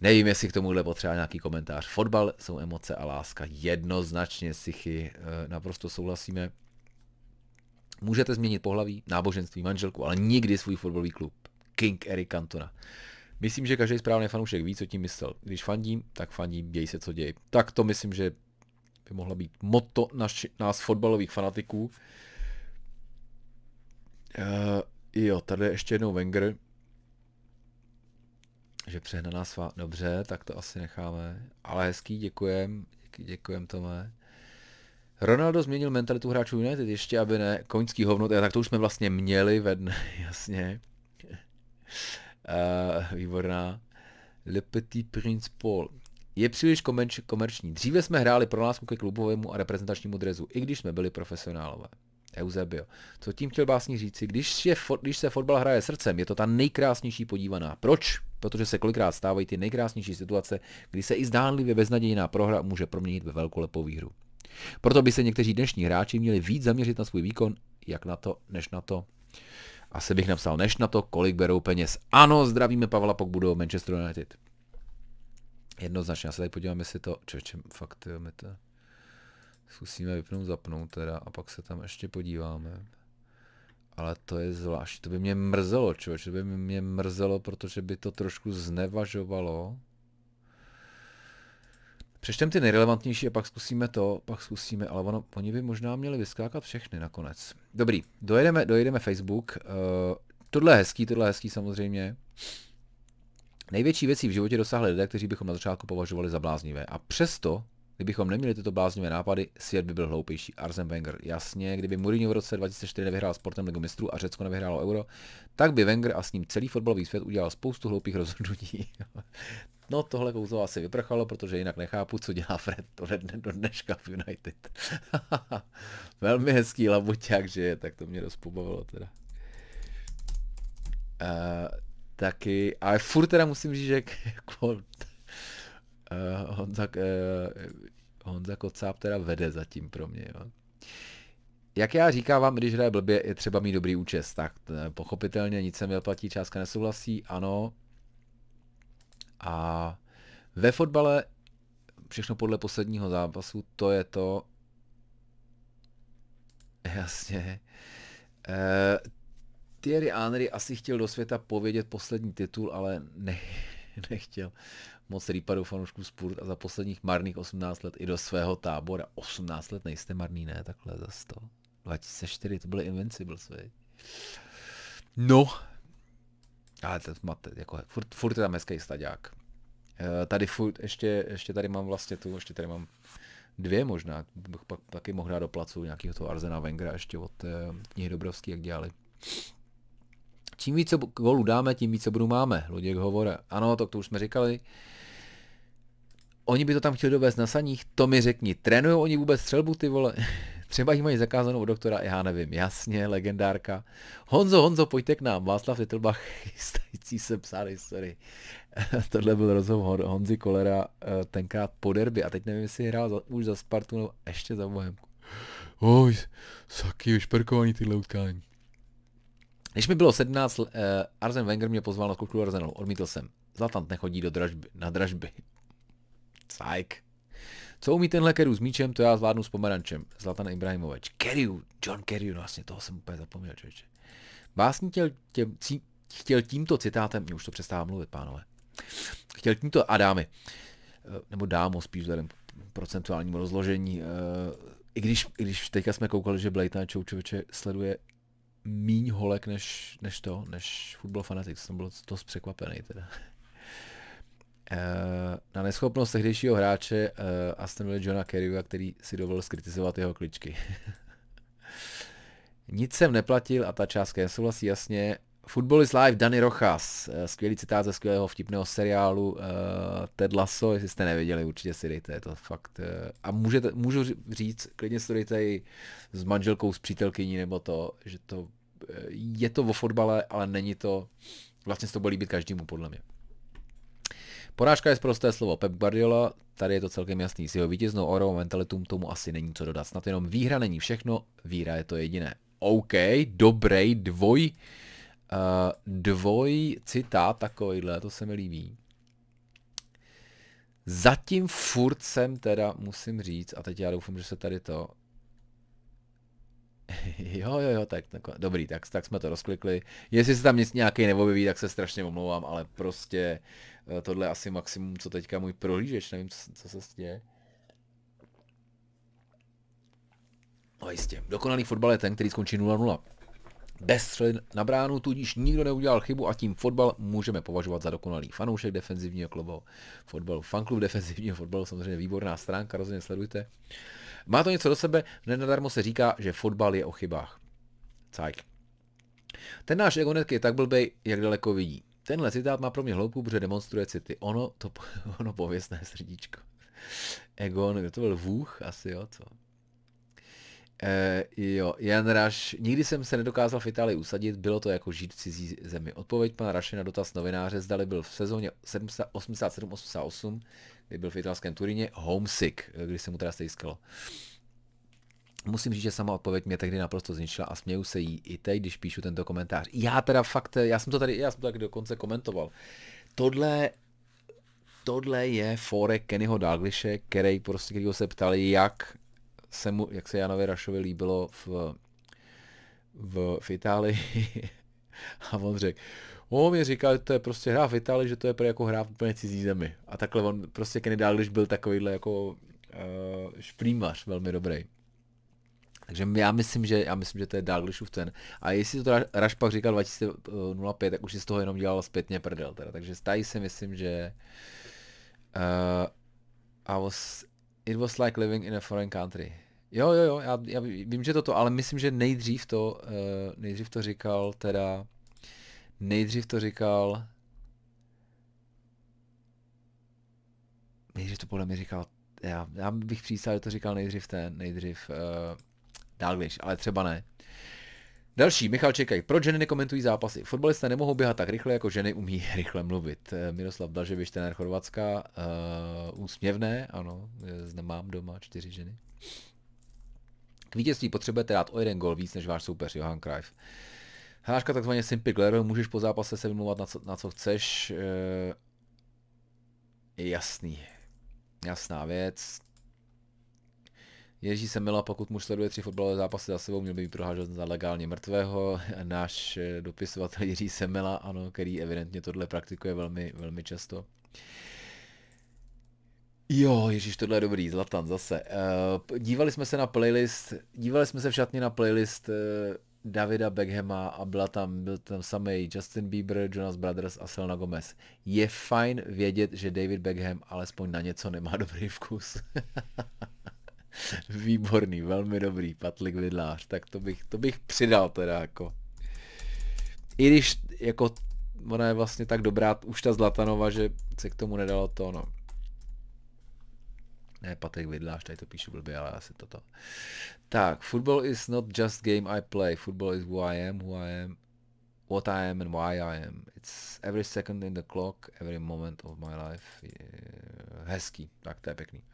Nevím, jestli k tomuhle potřeba nějaký komentář. Fotbal jsou emoce a láska. Jednoznačně, Sichy, eh, naprosto souhlasíme. Můžete změnit pohlaví, náboženství, manželku, ale nikdy svůj fotbalový klub. King Eric Cantona. Myslím, že každý správný fanoušek ví, co tím myslel. Když fandím, tak fandím, děj se, co děj. Tak to myslím, že by mohla být moto naši, nás fotbalových fanatiků. Uh, jo, tady ještě jednou Wenger že přehnaná svá... Dobře, tak to asi necháme. Ale hezký, děkujem. Děkujem, Tome. Ronaldo změnil mentalitu hráčů United, ještě aby ne, koňský hovnot, eh, tak to už jsme vlastně měli ve dne, jasně. Uh, výborná. Le Petit Prince Paul. Je příliš komerč, komerční. Dříve jsme hráli pro lásku ke klubovému a reprezentačnímu drezu, i když jsme byli profesionálové. Eusebio. Co tím chtěl básník říci? Když, je, když se fotbal hraje srdcem, je to ta nejkrásnější podívaná. Proč? protože se kolikrát stávají ty nejkrásnější situace, kdy se i zdánlivě beznadějná prohra může proměnit ve velkolepou výhru. Proto by se někteří dnešní hráči měli víc zaměřit na svůj výkon, jak na to, než na to. Asi bych napsal, než na to, kolik berou peněz. Ano, zdravíme Pavla Pogbudu Manchester United. Jednoznačně, já se tady podívám, jestli to, čeče, fakt, jo, my to zkusíme vypnout, zapnout teda a pak se tam ještě podíváme. Ale to je zvláštní, to by mě mrzelo, čo? to by mě mrzelo, protože by to trošku znevažovalo. Přečtem ty nejrelevantnější a pak zkusíme to, pak zkusíme, ale ono, oni by možná měli vyskákat všechny nakonec. Dobrý, dojedeme, dojedeme Facebook. Uh, tohle je hezký, tohle je hezký samozřejmě. Největší věcí v životě dosáhli lidé, kteří bychom na začátku považovali za bláznivé. A přesto Kdybychom neměli tyto bláznivé nápady, svět by byl hloupější. Arsen Wenger, jasně, kdyby Mourinho v roce 2004 nevyhrál sportem ligu mistrů a Řecko nevyhrálo euro, tak by Wenger a s ním celý fotbalový svět udělal spoustu hloupých rozhodnutí. no tohle kouzlo asi vyprchalo, protože jinak nechápu, co dělá Fred to dne, do dneška v United. Velmi hezký labuťák, že je, tak to mě rozpobavilo teda. Uh, taky, ale furt teda musím říct, že Uh, Honza, uh, Honza Kocáb teda vede zatím pro mě. Jo. Jak já říkám vám, když hraje blbě, je třeba mít dobrý účest. Tak eh, pochopitelně nic se mi platí, částka nesouhlasí, ano. A ve fotbale všechno podle posledního zápasu, to je to. Jasně. Uh, Thierry Henry asi chtěl do světa povědět poslední titul, ale ne, nechtěl moc rýpadou fanoušků Spurt a za posledních marných 18 let i do svého tábora. 18 let nejste marný, ne? Takhle za 100. 2004, to byly Invincible své. No, ale to máte, jako, furt, furt je tam hezký staďák. Eh, tady furt, ještě, ještě tady mám vlastně tu, ještě tady mám dvě možná, bych pak taky mohl dát do placu nějakého toho Arzena Vengra ještě od eh, knihy Dobrovský, jak dělali. Čím více golů dáme, tím více budu máme, Luděk hovore. Ano, to, to už jsme říkali. Eh, Oni by to tam chtěli dovést na saních, to mi řekni. Trénujou oni vůbec střelbu, ty vole? Třeba jí mají zakázanou doktora, já nevím, jasně, legendárka. Honzo, Honzo, pojďte k nám, Václav Titlbach, chystající se psány, sorry. Tohle byl rozhovor Honzi Kolera eh, tenkrát po derby a teď nevím, jestli hrál za, už za Spartu nebo ještě za Bohemku. Oj, saky, vyšperkovaný tyhle utkání. Když mi bylo 17, eh, Arzen Wenger mě pozval na kulturu Arsenalu, odmítl jsem. Zlatan nechodí do dražby, na dražby. Cajk. Co umí tenhle Keru s míčem, to já zvládnu s pomerančem. Zlatan Ibrahimovič. Keru, John Keru, no vlastně toho jsem úplně zapomněl, člověče. Básnítel tě, cí, chtěl tímto citátem, mě už to přestává mluvit, pánové. Chtěl tímto, a dámy, eh, nebo dámo spíš vzhledem procentuálnímu rozložení, eh, i když, i když teďka jsme koukali, že Blade Night Chouchoviče sleduje míň holek než, než to, než Football Fanatics, jsem byl to překvapený teda. Eh, na neschopnost tehdejšího hráče uh, Aston Villa Johna Kerryho, který si dovolil skritizovat jeho kličky. Nic jsem neplatil a ta částka souhlasí jasně. Football is live, Danny Rochas. Eh, skvělý citát ze skvělého vtipného seriálu uh, Ted Lasso, jestli jste neviděli, určitě si dejte, je to fakt. Uh, a můžete, můžu říct, klidně si to dejte i s manželkou, s přítelkyní nebo to, že to je to o fotbale, ale není to, vlastně se to bude líbit každému podle mě. Porážka je prosté slovo. Pep Guardiola, tady je to celkem jasný, s jeho vítěznou orou mentalitum tomu asi není co dodat. Snad jenom výhra není všechno, víra je to jediné. OK, dobrý, dvoj, uh, dvoj citát takovýhle, to se mi líbí. Zatím furt jsem teda, musím říct, a teď já doufám, že se tady to... jo, jo, jo, tak, tak dobrý, tak, tak jsme to rozklikli. Jestli se tam nic nějaký neobjeví, tak se strašně omlouvám, ale prostě Eh, tohle je asi maximum, co teďka můj prohlížeč, nevím, co, co se stěje. No jistě, dokonalý fotbal je ten, který skončí 0-0. Bez střely na bránu tudíž nikdo neudělal chybu a tím fotbal můžeme považovat za dokonalý. Fanoušek defenzivního klubu, fotbalu, fanklub defenzivního fotbalu, samozřejmě výborná stránka, rozhodně sledujte. Má to něco do sebe, nenadarmo se říká, že fotbal je o chybách. Cajk. Ten náš egonetky je tak blbej, jak daleko vidí. Tenhle citát má pro mě hloubku, protože demonstruje city. Ono, to, ono pověstné srdíčko. Egon, to byl? Vůch asi, jo, co? E, jo, Jan Raš, nikdy jsem se nedokázal v Itálii usadit, bylo to jako žít v cizí zemi. Odpověď pana Raše na dotaz novináře, zdali byl v sezóně 87-88, kdy byl v italském Turíně, homesick, eh, když se mu teda stejskalo. Musím říct, že sama odpověď mě tehdy naprosto zničila a směju se jí i teď, když píšu tento komentář. Já teda fakt, já jsem to tady, já jsem to tak dokonce komentoval. Tohle tohle je fore Kennyho Dalglishe, který prostě, kterýho se ptali, jak se, mu, jak se Janovi Rašovi líbilo v, v, v Itálii. a on řekl, on mi říkal, že to je prostě hra v Itálii, že to je pro jako hra v úplně cizí zemi. A takhle on, prostě Kenny Dalglish byl takovýhle jako uh, šprýmař velmi dobrý. Takže já myslím, že, já myslím, že to je Dalglishův ten. A jestli to teda Rašpak říkal 2005, eh, tak už si z toho jenom dělal zpětně prdel. Teda. Takže stají si myslím, že uh, I was, it was like living in a foreign country. Jo, jo, jo, já, já vím, že toto, ale myslím, že nejdřív to, uh, nejdřív to říkal teda, nejdřív to říkal, nejdřív to podle mě říkal, já, já bych přísal, že to říkal nejdřív ten, nejdřív, uh, dál běž, ale třeba ne. Další, Michal Čekaj, proč ženy nekomentují zápasy? Fotbalisté nemohou běhat tak rychle, jako ženy umí rychle mluvit. Eh, Miroslav Dalževiš, trenér Chorvatska, uh, úsměvné, ano, mám doma čtyři ženy. K vítězství potřebujete dát o jeden gol víc než váš soupeř Johan Cruyff. Hláška takzvaně Simpy Glero, můžeš po zápase se vymluvat na co, na co chceš. E, jasný, jasná věc. Ježí Semila, pokud muž sleduje tři fotbalové zápasy za sebou, měl by být prohážen za legálně mrtvého. Náš eh, dopisovatel Jiří Semela, ano, který evidentně tohle praktikuje velmi, velmi často. Jo, ježíš, tohle je dobrý, Zlatan zase. Eh, dívali jsme se na playlist, dívali jsme se v šatně na playlist eh, Davida Beckhama a byla tam, byl tam samý Justin Bieber, Jonas Brothers a Selena Gomez. Je fajn vědět, že David Beckham alespoň na něco nemá dobrý vkus. Výborný, velmi dobrý, Patlik Vidlář, tak to bych, to bych přidal teda jako. I když jako ona je vlastně tak dobrá, už ta Zlatanova, že se k tomu nedalo to, no. Ne, Patrik Vidláš, tady to píšu blbě, ale asi toto. Tak, football is not just game I play. Football is who I am, who I am, what I am and why I am. It's every second in the clock, every moment of my life. Je, hezký, tak to je pěkný. Uh,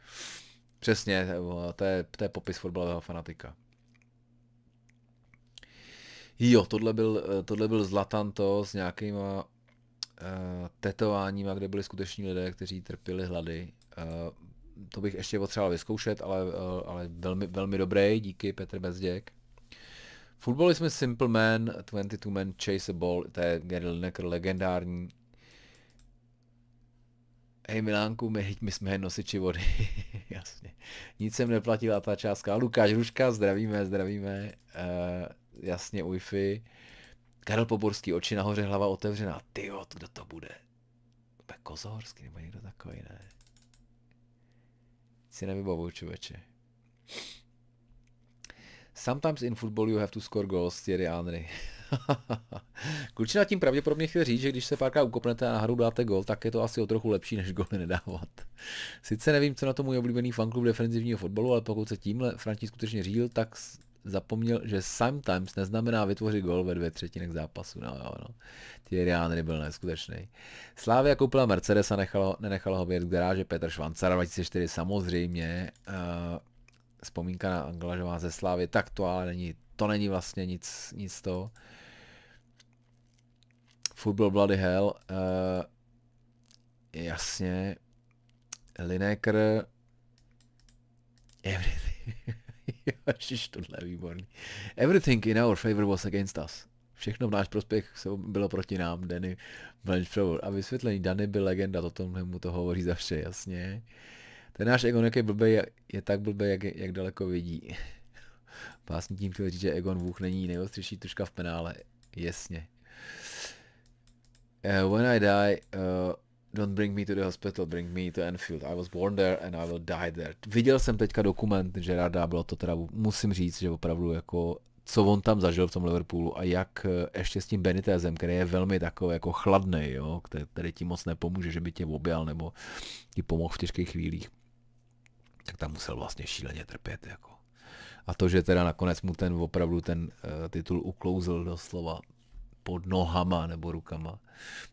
Přesně, to je, to je popis fotbalového fanatika. Jo, tohle byl, eh, tohle byl Zlatan to s nějakýma uh, eh, tetováním, kde byli skuteční lidé, kteří trpěli hlady. Uh, to bych ještě potřeboval vyzkoušet, ale, uh, ale velmi, velmi dobrý, díky Petr Bezděk. Football is my simple man, 22 men chase a ball, to je Gary Lineker, legendární. Hej Milánku, my, my jsme nosiči vody, jasně nic jsem neplatil a ta částka. Lukáš Ruška, zdravíme, zdravíme, uh, jasně wi Karel Poborský, oči nahoře, hlava otevřená. Ty kdo to bude? To bude Kozohorský nebo někdo takový, ne? Si nevybavuju, člověče. Sometimes in football you have to score goals, Thierry Henry. Kurčina tím pravděpodobně chce říct, že když se párkrát ukopnete a na hru dáte gol, tak je to asi o trochu lepší, než goly nedávat. Sice nevím, co na to můj oblíbený fanklub defenzivního fotbalu, ale pokud se tímhle František skutečně řídil, tak zapomněl, že sometimes neznamená vytvořit gol ve dvě třetinek zápasu. No jo, no. Thierry Henry byl neskutečný. Slávia koupila Mercedes a nechalo, nenechalo ho vědět garáže Petr Švancar 2004 samozřejmě. Uh, vzpomínka na Anglažová ze Slávy, tak to ale není, to není vlastně nic, nic toho. Football Bloody Hell, uh, jasně, Lineker, everything, tohle je výborný. Everything in our favor was against us. Všechno v náš prospěch se bylo proti nám, Danny Blanchflower. A vysvětlení, Danny byl legenda, o tomhle mu to hovoří za vše, jasně. Ten náš Egon, jak je blbej, je tak blbej, jak, jak daleko vidí. Pásní tím chtěl říct, že Egon Vůch není nejostřejší tuška v penále. Jasně. Uh, when I die, uh, don't bring me to the hospital, bring me to Enfield. I was born there and I will die there. Viděl jsem teďka dokument Gerarda, bylo to teda, musím říct, že opravdu jako co on tam zažil v tom Liverpoolu a jak eh, ještě s tím Benitezem, který je velmi takový jako chladný, jo, který, který ti moc nepomůže, že by tě objal nebo ti pomohl v těžkých chvílích, tak tam musel vlastně šíleně trpět. Jako. A to, že teda nakonec mu ten opravdu ten uh, titul uklouzl doslova, pod nohama nebo rukama.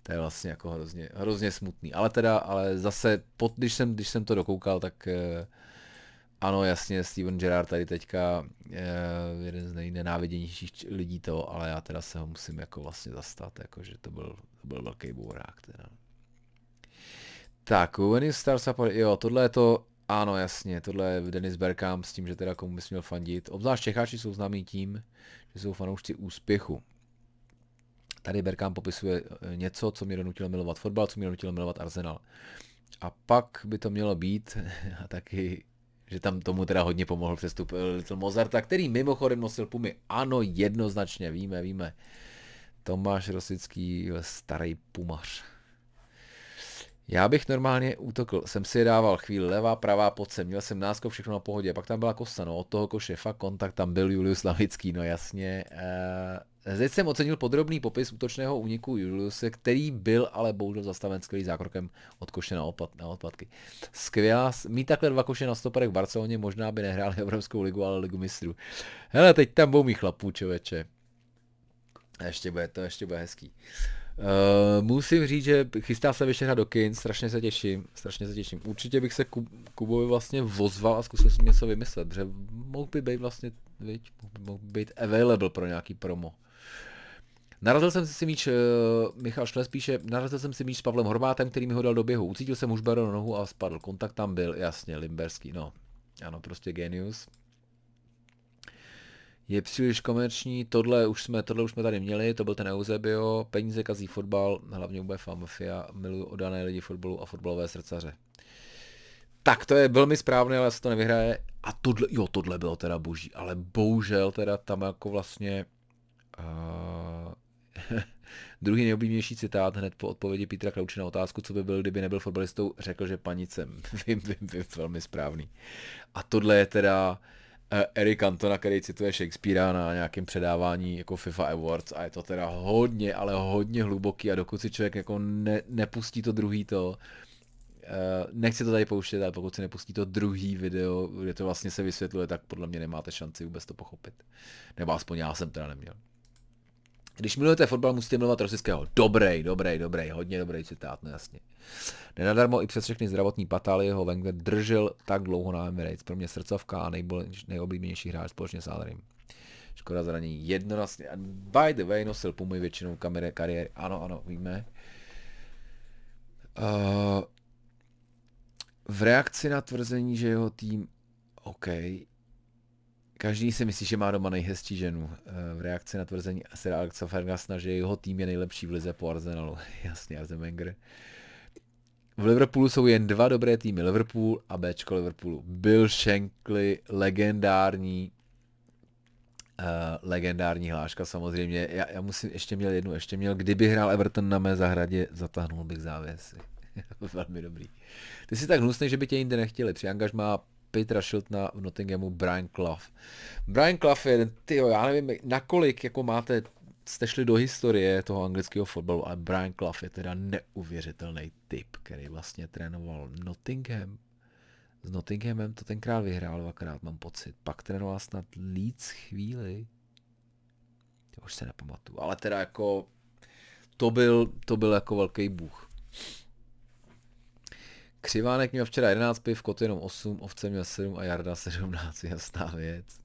To je vlastně jako hrozně, hrozně smutný. Ale teda, ale zase, pod, když, jsem, když jsem to dokoukal, tak eh, ano, jasně, Steven Gerrard tady teďka je eh, jeden z nejnenáviděnějších lidí to, ale já teda se ho musím jako vlastně zastat, jakože to byl, to byl velký bourák teda. Tak, When you start Apart, jo, tohle je to, ano, jasně, tohle je Denis Berkám s tím, že teda komu bys měl fandit. Obzvlášť Čecháči jsou známí tím, že jsou fanoušci úspěchu. Tady Berkám popisuje eh, něco, co mě donutilo milovat fotbal, co mě donutilo milovat Arsenal. A pak by to mělo být a taky že tam tomu teda hodně pomohl přestup eh, Little Mozarta, který mimochodem nosil pumy. Ano, jednoznačně, víme, víme. Tomáš Rosický, starý pumař. Já bych normálně útokl, jsem si je dával chvíli levá, pravá, pod sem, měl jsem násko, všechno na pohodě, pak tam byla kosa, no od toho koše, fakt kontakt, tam byl Julius Lavický, no jasně, Uh... Zde jsem ocenil podrobný popis útočného úniku Juliuse, který byl ale bohužel zastaven skvělý zákrokem od koše na, odpad, na odpadky. Skvělá, mít takhle dva koše na stoperech v Barceloně, možná by nehráli Evropskou ligu, ale ligu mistrů. Hele, teď tam budou mý chlapů, čověče. Ještě bude, to ještě bude hezký. Uh, musím říct, že chystá se vyšehrat do kin, strašně se těším, strašně se těším. Určitě bych se Kub, Kubovi vlastně vozval a zkusil jsem něco vymyslet, protože mohl by být vlastně, viď, mohl by být available pro nějaký promo. Narazil jsem si míč, uh, Michal Šles píše, narazil jsem si míč s Pavlem Horvátem, který mi ho dal do běhu. Ucítil jsem už na nohu a spadl. Kontakt tam byl, jasně, Limberský, no. Ano, prostě genius. Je příliš komerční, tohle už jsme, tohle už jsme tady měli, to byl ten Eusebio, peníze kazí fotbal, hlavně UEFA Mafia, miluju odané lidi fotbalu a fotbalové srdcaře. Tak to je velmi správné, ale se to nevyhraje. A tohle, jo, tohle bylo teda boží, ale bohužel teda tam jako vlastně uh, Druhý nejoblíbenější citát hned po odpovědi Petra Krauče na otázku, co by byl, kdyby nebyl fotbalistou, řekl, že panicem. vím, vím, vím, velmi správný. A tohle je teda eh, Eric Cantona, který cituje Shakespearea na nějakém předávání jako FIFA Awards a je to teda hodně, ale hodně hluboký a dokud si člověk jako ne, nepustí to druhý to, eh, nechci to tady pouštět, ale pokud si nepustí to druhý video, kde to vlastně se vysvětluje, tak podle mě nemáte šanci vůbec to pochopit. Nebo aspoň já jsem teda neměl. Když milujete fotbal, musíte milovat Rosického. Dobrý, dobrý, dobrý, hodně dobrý citát, no jasně. Nenadarmo i přes všechny zdravotní patály ho Wenger držel tak dlouho na Emirates. Pro mě srdcovka a nejoblíbenější hráč společně s Alerem. Škoda zranění jednoznačně. By the way, nosil Pumy většinou kamery, kariéry. Ano, ano, víme. Uh, v reakci na tvrzení, že jeho tým OK, Každý si myslí, že má doma nejhezčí ženu. Eh, v reakci na tvrzení Sir Alexa Fergusona, že jeho tým je nejlepší v lize po Arsenalu. Jasně, Arsene Wenger. V Liverpoolu jsou jen dva dobré týmy, Liverpool a Bčko Liverpoolu. Bill Shankly, legendární uh, legendární hláška samozřejmě. Já, já musím, ještě měl jednu, ještě měl, kdyby hrál Everton na mé zahradě, zatáhnul bych závěsy. Velmi dobrý. Ty jsi tak hnusný, že by tě jinde nechtěli. Při angažmá Petra Shiltna v Nottinghamu Brian Clough. Brian Clough je jeden, tyjo, já nevím, nakolik jako máte, jste šli do historie toho anglického fotbalu, ale Brian Clough je teda neuvěřitelný typ, který vlastně trénoval Nottingham, s Nottinghamem to tenkrát vyhrál dvakrát, mám pocit. Pak trénoval snad Leeds chvíli. To už se nepamatuju. Ale teda jako to byl, to byl jako velký bůh. Křivánek měl včera 11 piv, kot jenom 8, ovce měl 7 a Jarda 17, jasná věc.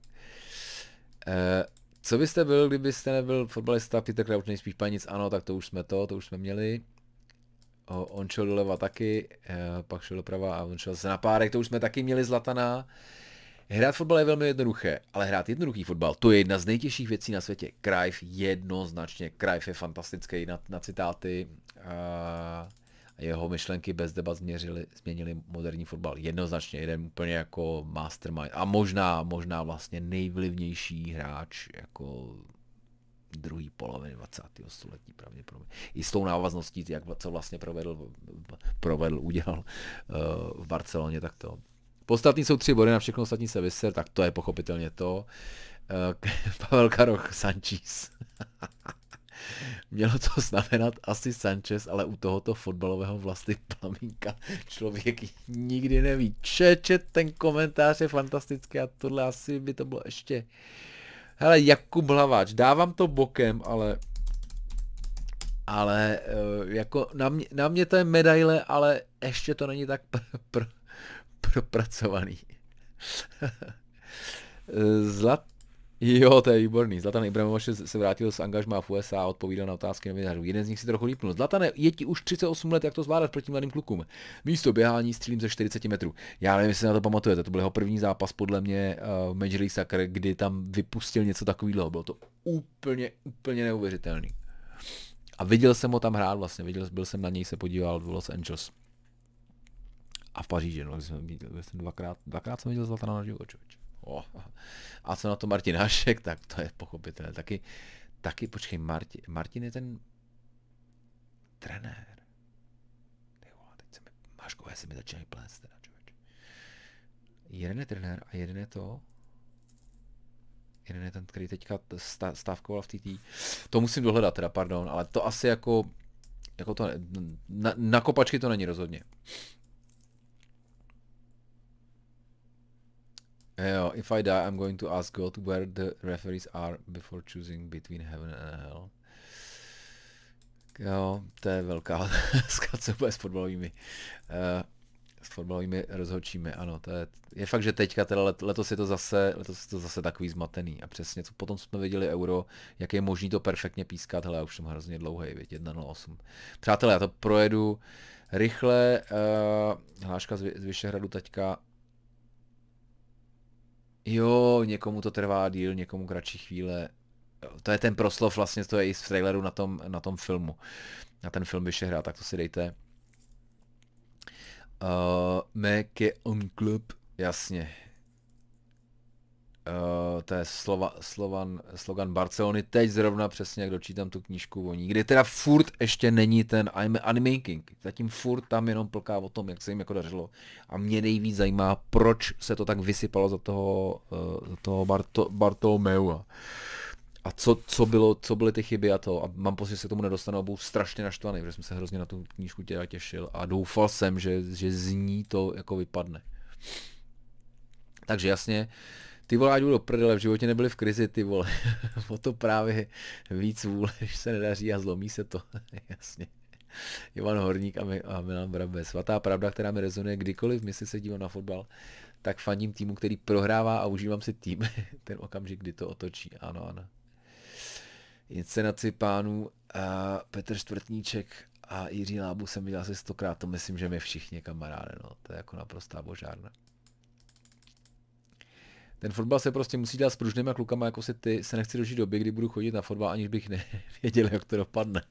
E, co byste byl, kdybyste nebyl fotbalista, Peter Crouch nejspíš panic, ano, tak to už jsme to, to už jsme měli. O, on šel doleva taky, e, pak šel doprava a on šel se na párek, to už jsme taky měli zlataná. Hrát fotbal je velmi jednoduché, ale hrát jednoduchý fotbal, to je jedna z nejtěžších věcí na světě. Krajf jednoznačně, Krajf je fantastický na, na citáty. E, jeho myšlenky bez debat změřili, změnili moderní fotbal. Jednoznačně jeden úplně jako mastermind a možná, možná vlastně nejvlivnější hráč jako druhé poloviny 20. století pravděpodobně. I s tou návazností, jak co vlastně provedl, provedl udělal uh, v Barceloně, tak to. Podstatní jsou tři body, na všechno ostatní se vyser, tak to je pochopitelně to. Uh, Pavel Karoch Sanchez. Mělo to znamenat asi Sanchez, ale u tohoto fotbalového vlastní plamínka člověk nikdy neví. Čeče, ten komentář je fantastický a tohle asi by to bylo ještě... Hele, Jakub Hlaváč, dávám to bokem, ale... Ale eh, jako na mě, na mě to je medaile, ale ještě to není tak pr, pr, propracovaný. Eh, Zlat, Jo, to je výborný. Zlatan Ibrahimovič se vrátil z angažma v USA a odpovídal na otázky novinářů. Jeden z nich si trochu lípnul. Zlatan, je ti už 38 let, jak to zvládat proti mladým klukům? Místo běhání střílím ze 40 metrů. Já nevím, jestli na to pamatujete, to byl jeho první zápas podle mě eh, v Major League Soccer, kdy tam vypustil něco takového. Bylo to úplně, úplně neuvěřitelný. A viděl jsem ho tam hrát vlastně, viděl, byl jsem na něj, se podíval v Los Angeles. A v Paříži, no, jsem, viděl, jsem dvakrát, dvakrát jsem viděl Zlatana na život, Oh. A co na to Martin Hašek, tak to je pochopitelné. Taky, taky počkej, Martin, Martin je ten trenér. Jo, teď se mi, já se mi začínají plést teda, člověč. Jeden je trenér a jeden je to, jeden je ten, který teďka stávkoval v TT. To musím dohledat teda, pardon, ale to asi jako, jako to, na, na kopačky to není rozhodně. Jo, if I die, I'm going to ask God where the referees are before choosing between heaven and hell. Jo, to je velká otázka, co bude s fotbalovými, uh, s fotbalovými rozhodčími, ano, to je, je fakt, že teďka, teda let, letos je to zase, letos je to zase takový zmatený a přesně, co potom jsme viděli euro, jak je možný to perfektně pískat, hele, já už jsem hrozně dlouhý, věď, 1.08. Přátelé, já to projedu rychle, uh, hláška z, z Vyšehradu teďka, Jo, někomu to trvá díl, někomu kratší chvíle. To je ten proslov, vlastně to je i z traileru na tom, na tom filmu. Na ten film hrát, tak to si dejte. Uh, eh, Meke on Club, jasně. Eh, to je slova, slovan, slogan Barcelony, teď zrovna přesně, jak dočítám tu knížku o ní, kde teda furt ještě není ten I'm animaking, zatím furt tam jenom plká o tom, jak se jim jako dařilo a mě nejvíc zajímá, proč se to tak vysypalo za toho, eh, za toho Barto, Bartolomeua a co, co, bylo, co byly ty chyby a to. A mám pocit, že se k tomu nedostanou, byl strašně naštvaný, protože jsem se hrozně na tu knížku těla těšil a doufal jsem, že, že z ní to jako vypadne. Takže jasně, ty vole, ať jdu do prdele, v životě nebyli v krizi, ty vole. o to právě víc vůle, když se nedaří a zlomí se to. Jasně. Ivan Horník a, my, a Milan Brabe. Svatá pravda, která mi rezonuje kdykoliv, mysli se dívám na fotbal, tak faním týmu, který prohrává a užívám si tým. Ten okamžik, kdy to otočí. Ano, ano. Inscenaci pánů a eh, Petr Čtvrtníček a Jiří Lábu jsem viděl asi stokrát, to myslím, že my všichni kamaráde, no. to je jako naprostá božárna ten fotbal se prostě musí dělat s pružnýma klukama, jako si ty, se nechci dožít doby, kdy budu chodit na fotbal, aniž bych nevěděl, jak to dopadne.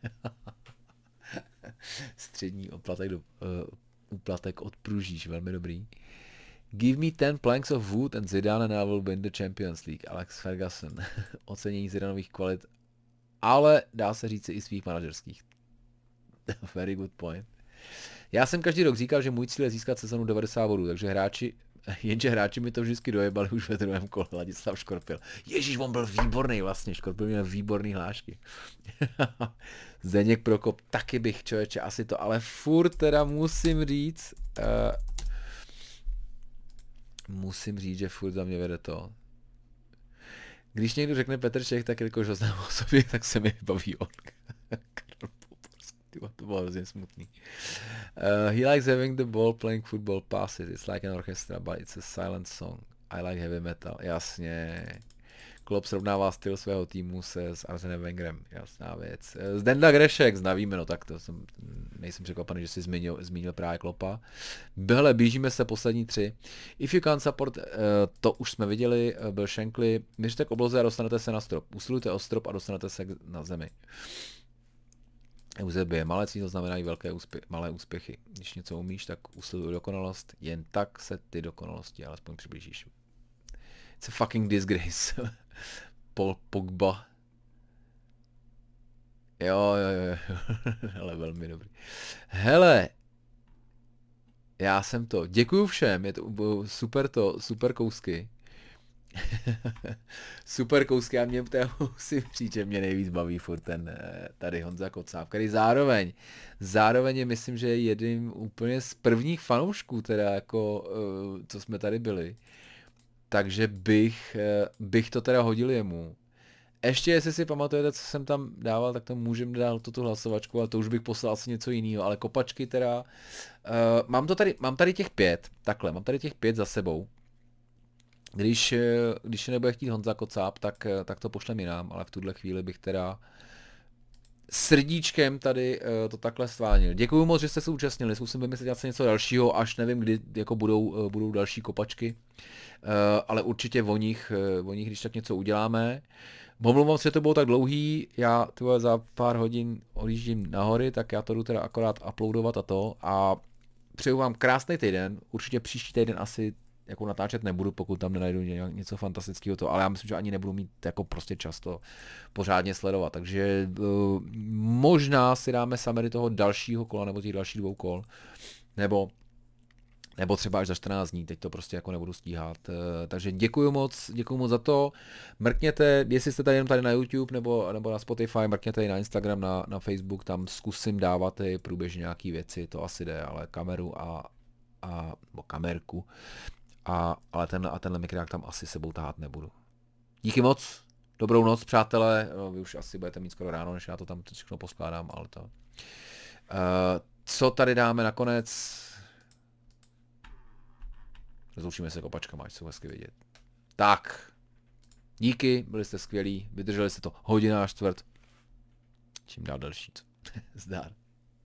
Střední oplatek, do, uh, eh, uplatek od pružíš, velmi dobrý. Give me 10 planks of wood and Zidane and I will win the Champions League. Alex Ferguson. Ocenění Zidanových kvalit, ale dá se říct i svých manažerských. Very good point. Já jsem každý rok říkal, že můj cíl je získat sezonu 90 bodů, takže hráči jenže hráči mi to vždycky dojebali už ve druhém kole, Ladislav Škorpil. Ježíš, on byl výborný vlastně, Škorpil měl výborný hlášky. Zdeněk Prokop, taky bych člověče, asi to, ale furt teda musím říct, uh, musím říct, že furt za mě vede to. Když někdo řekne Petr Čech, tak jakož ho znám sobě, tak se mi baví on. Tyba, to bylo hrozně smutný. Uh, he likes having the ball playing football passes. It's like an orchestra, but it's a silent song. I like heavy metal. Jasně. Klopp srovnává styl svého týmu se s Arsenem Wengerem. Jasná věc. Eh, Denda Grešek, znavíme, no tak to jsem, nejsem překvapený, že jsi zmínil, zmínil právě Klopa. Hele, blížíme se poslední tři. If you can support, eh, to už jsme viděli, eh, byl Shankly. Měřte k obloze a dostanete se na strop. Usilujte o strop a dostanete se na zemi. Eusebie Malecí, to znamenají velké úspě- malé úspěchy. Když něco umíš, tak usiluj dokonalost, jen tak se ty dokonalosti alespoň přiblížíš. It's a fucking disgrace. Paul Pogba. Jo, jo, jo, ale velmi dobrý. Hele, já jsem to. Děkuju všem, je to super to, super kousky. Super kousky a mě té musím říct, že mě nejvíc baví furt ten eh, tady Honza Kocáv, který zároveň, zároveň je myslím, že je jedním úplně z prvních fanoušků, teda jako, eh, co jsme tady byli. Takže bych, eh, bych to teda hodil jemu. Ještě, jestli si pamatujete, co jsem tam dával, tak to můžeme dát tuto hlasovačku a to už bych poslal asi něco jiného, ale kopačky teda... Uh, mám, to tady, mám tady těch pět, takhle, mám tady těch pět za sebou. Když, eh, když nebude chtít Honza Kocáp, tak, eh, tak to pošlem jinám, ale v tuhle chvíli bych teda srdíčkem tady uh, to takhle stvánil. Děkuji moc, že jste se účastnili, zkusím vymyslet asi něco dalšího, až nevím, kdy jako budou, uh, budou další kopačky, uh, ale určitě o nich, uh, o nich, když tak něco uděláme. Omlouvám se, že to bylo tak dlouhý, já tyhle za pár hodin odjíždím nahory, tak já to jdu teda akorát uploadovat a to a přeju vám krásný týden, určitě příští týden asi jako natáčet nebudu, pokud tam nenajdu něco fantastického to, ale já myslím, že ani nebudu mít jako prostě často pořádně sledovat, takže eh, možná si dáme samery toho dalšího kola nebo těch dalších dvou kol, nebo nebo třeba až za 14 dní, teď to prostě jako nebudu stíhat. Eh, takže děkuji moc, děkuji moc za to. Mrkněte, jestli jste tady jenom tady na YouTube nebo, nebo na Spotify, mrkněte i na Instagram, na, na Facebook, tam zkusím dávat i průběžně nějaké věci, to asi jde, ale kameru a, a nebo kamerku a, ale ten a tenhle mikrák tam asi sebou tahat nebudu. Díky moc, dobrou noc, přátelé. No, vy už asi budete mít skoro ráno, než já to tam všechno poskládám, ale to. Uh, co tady dáme nakonec? Rozloučíme se kopačkama, ať jsou hezky vidět. Tak. Díky, byli jste skvělí, vydrželi jste to hodina a čtvrt. Čím dál co? Zdar.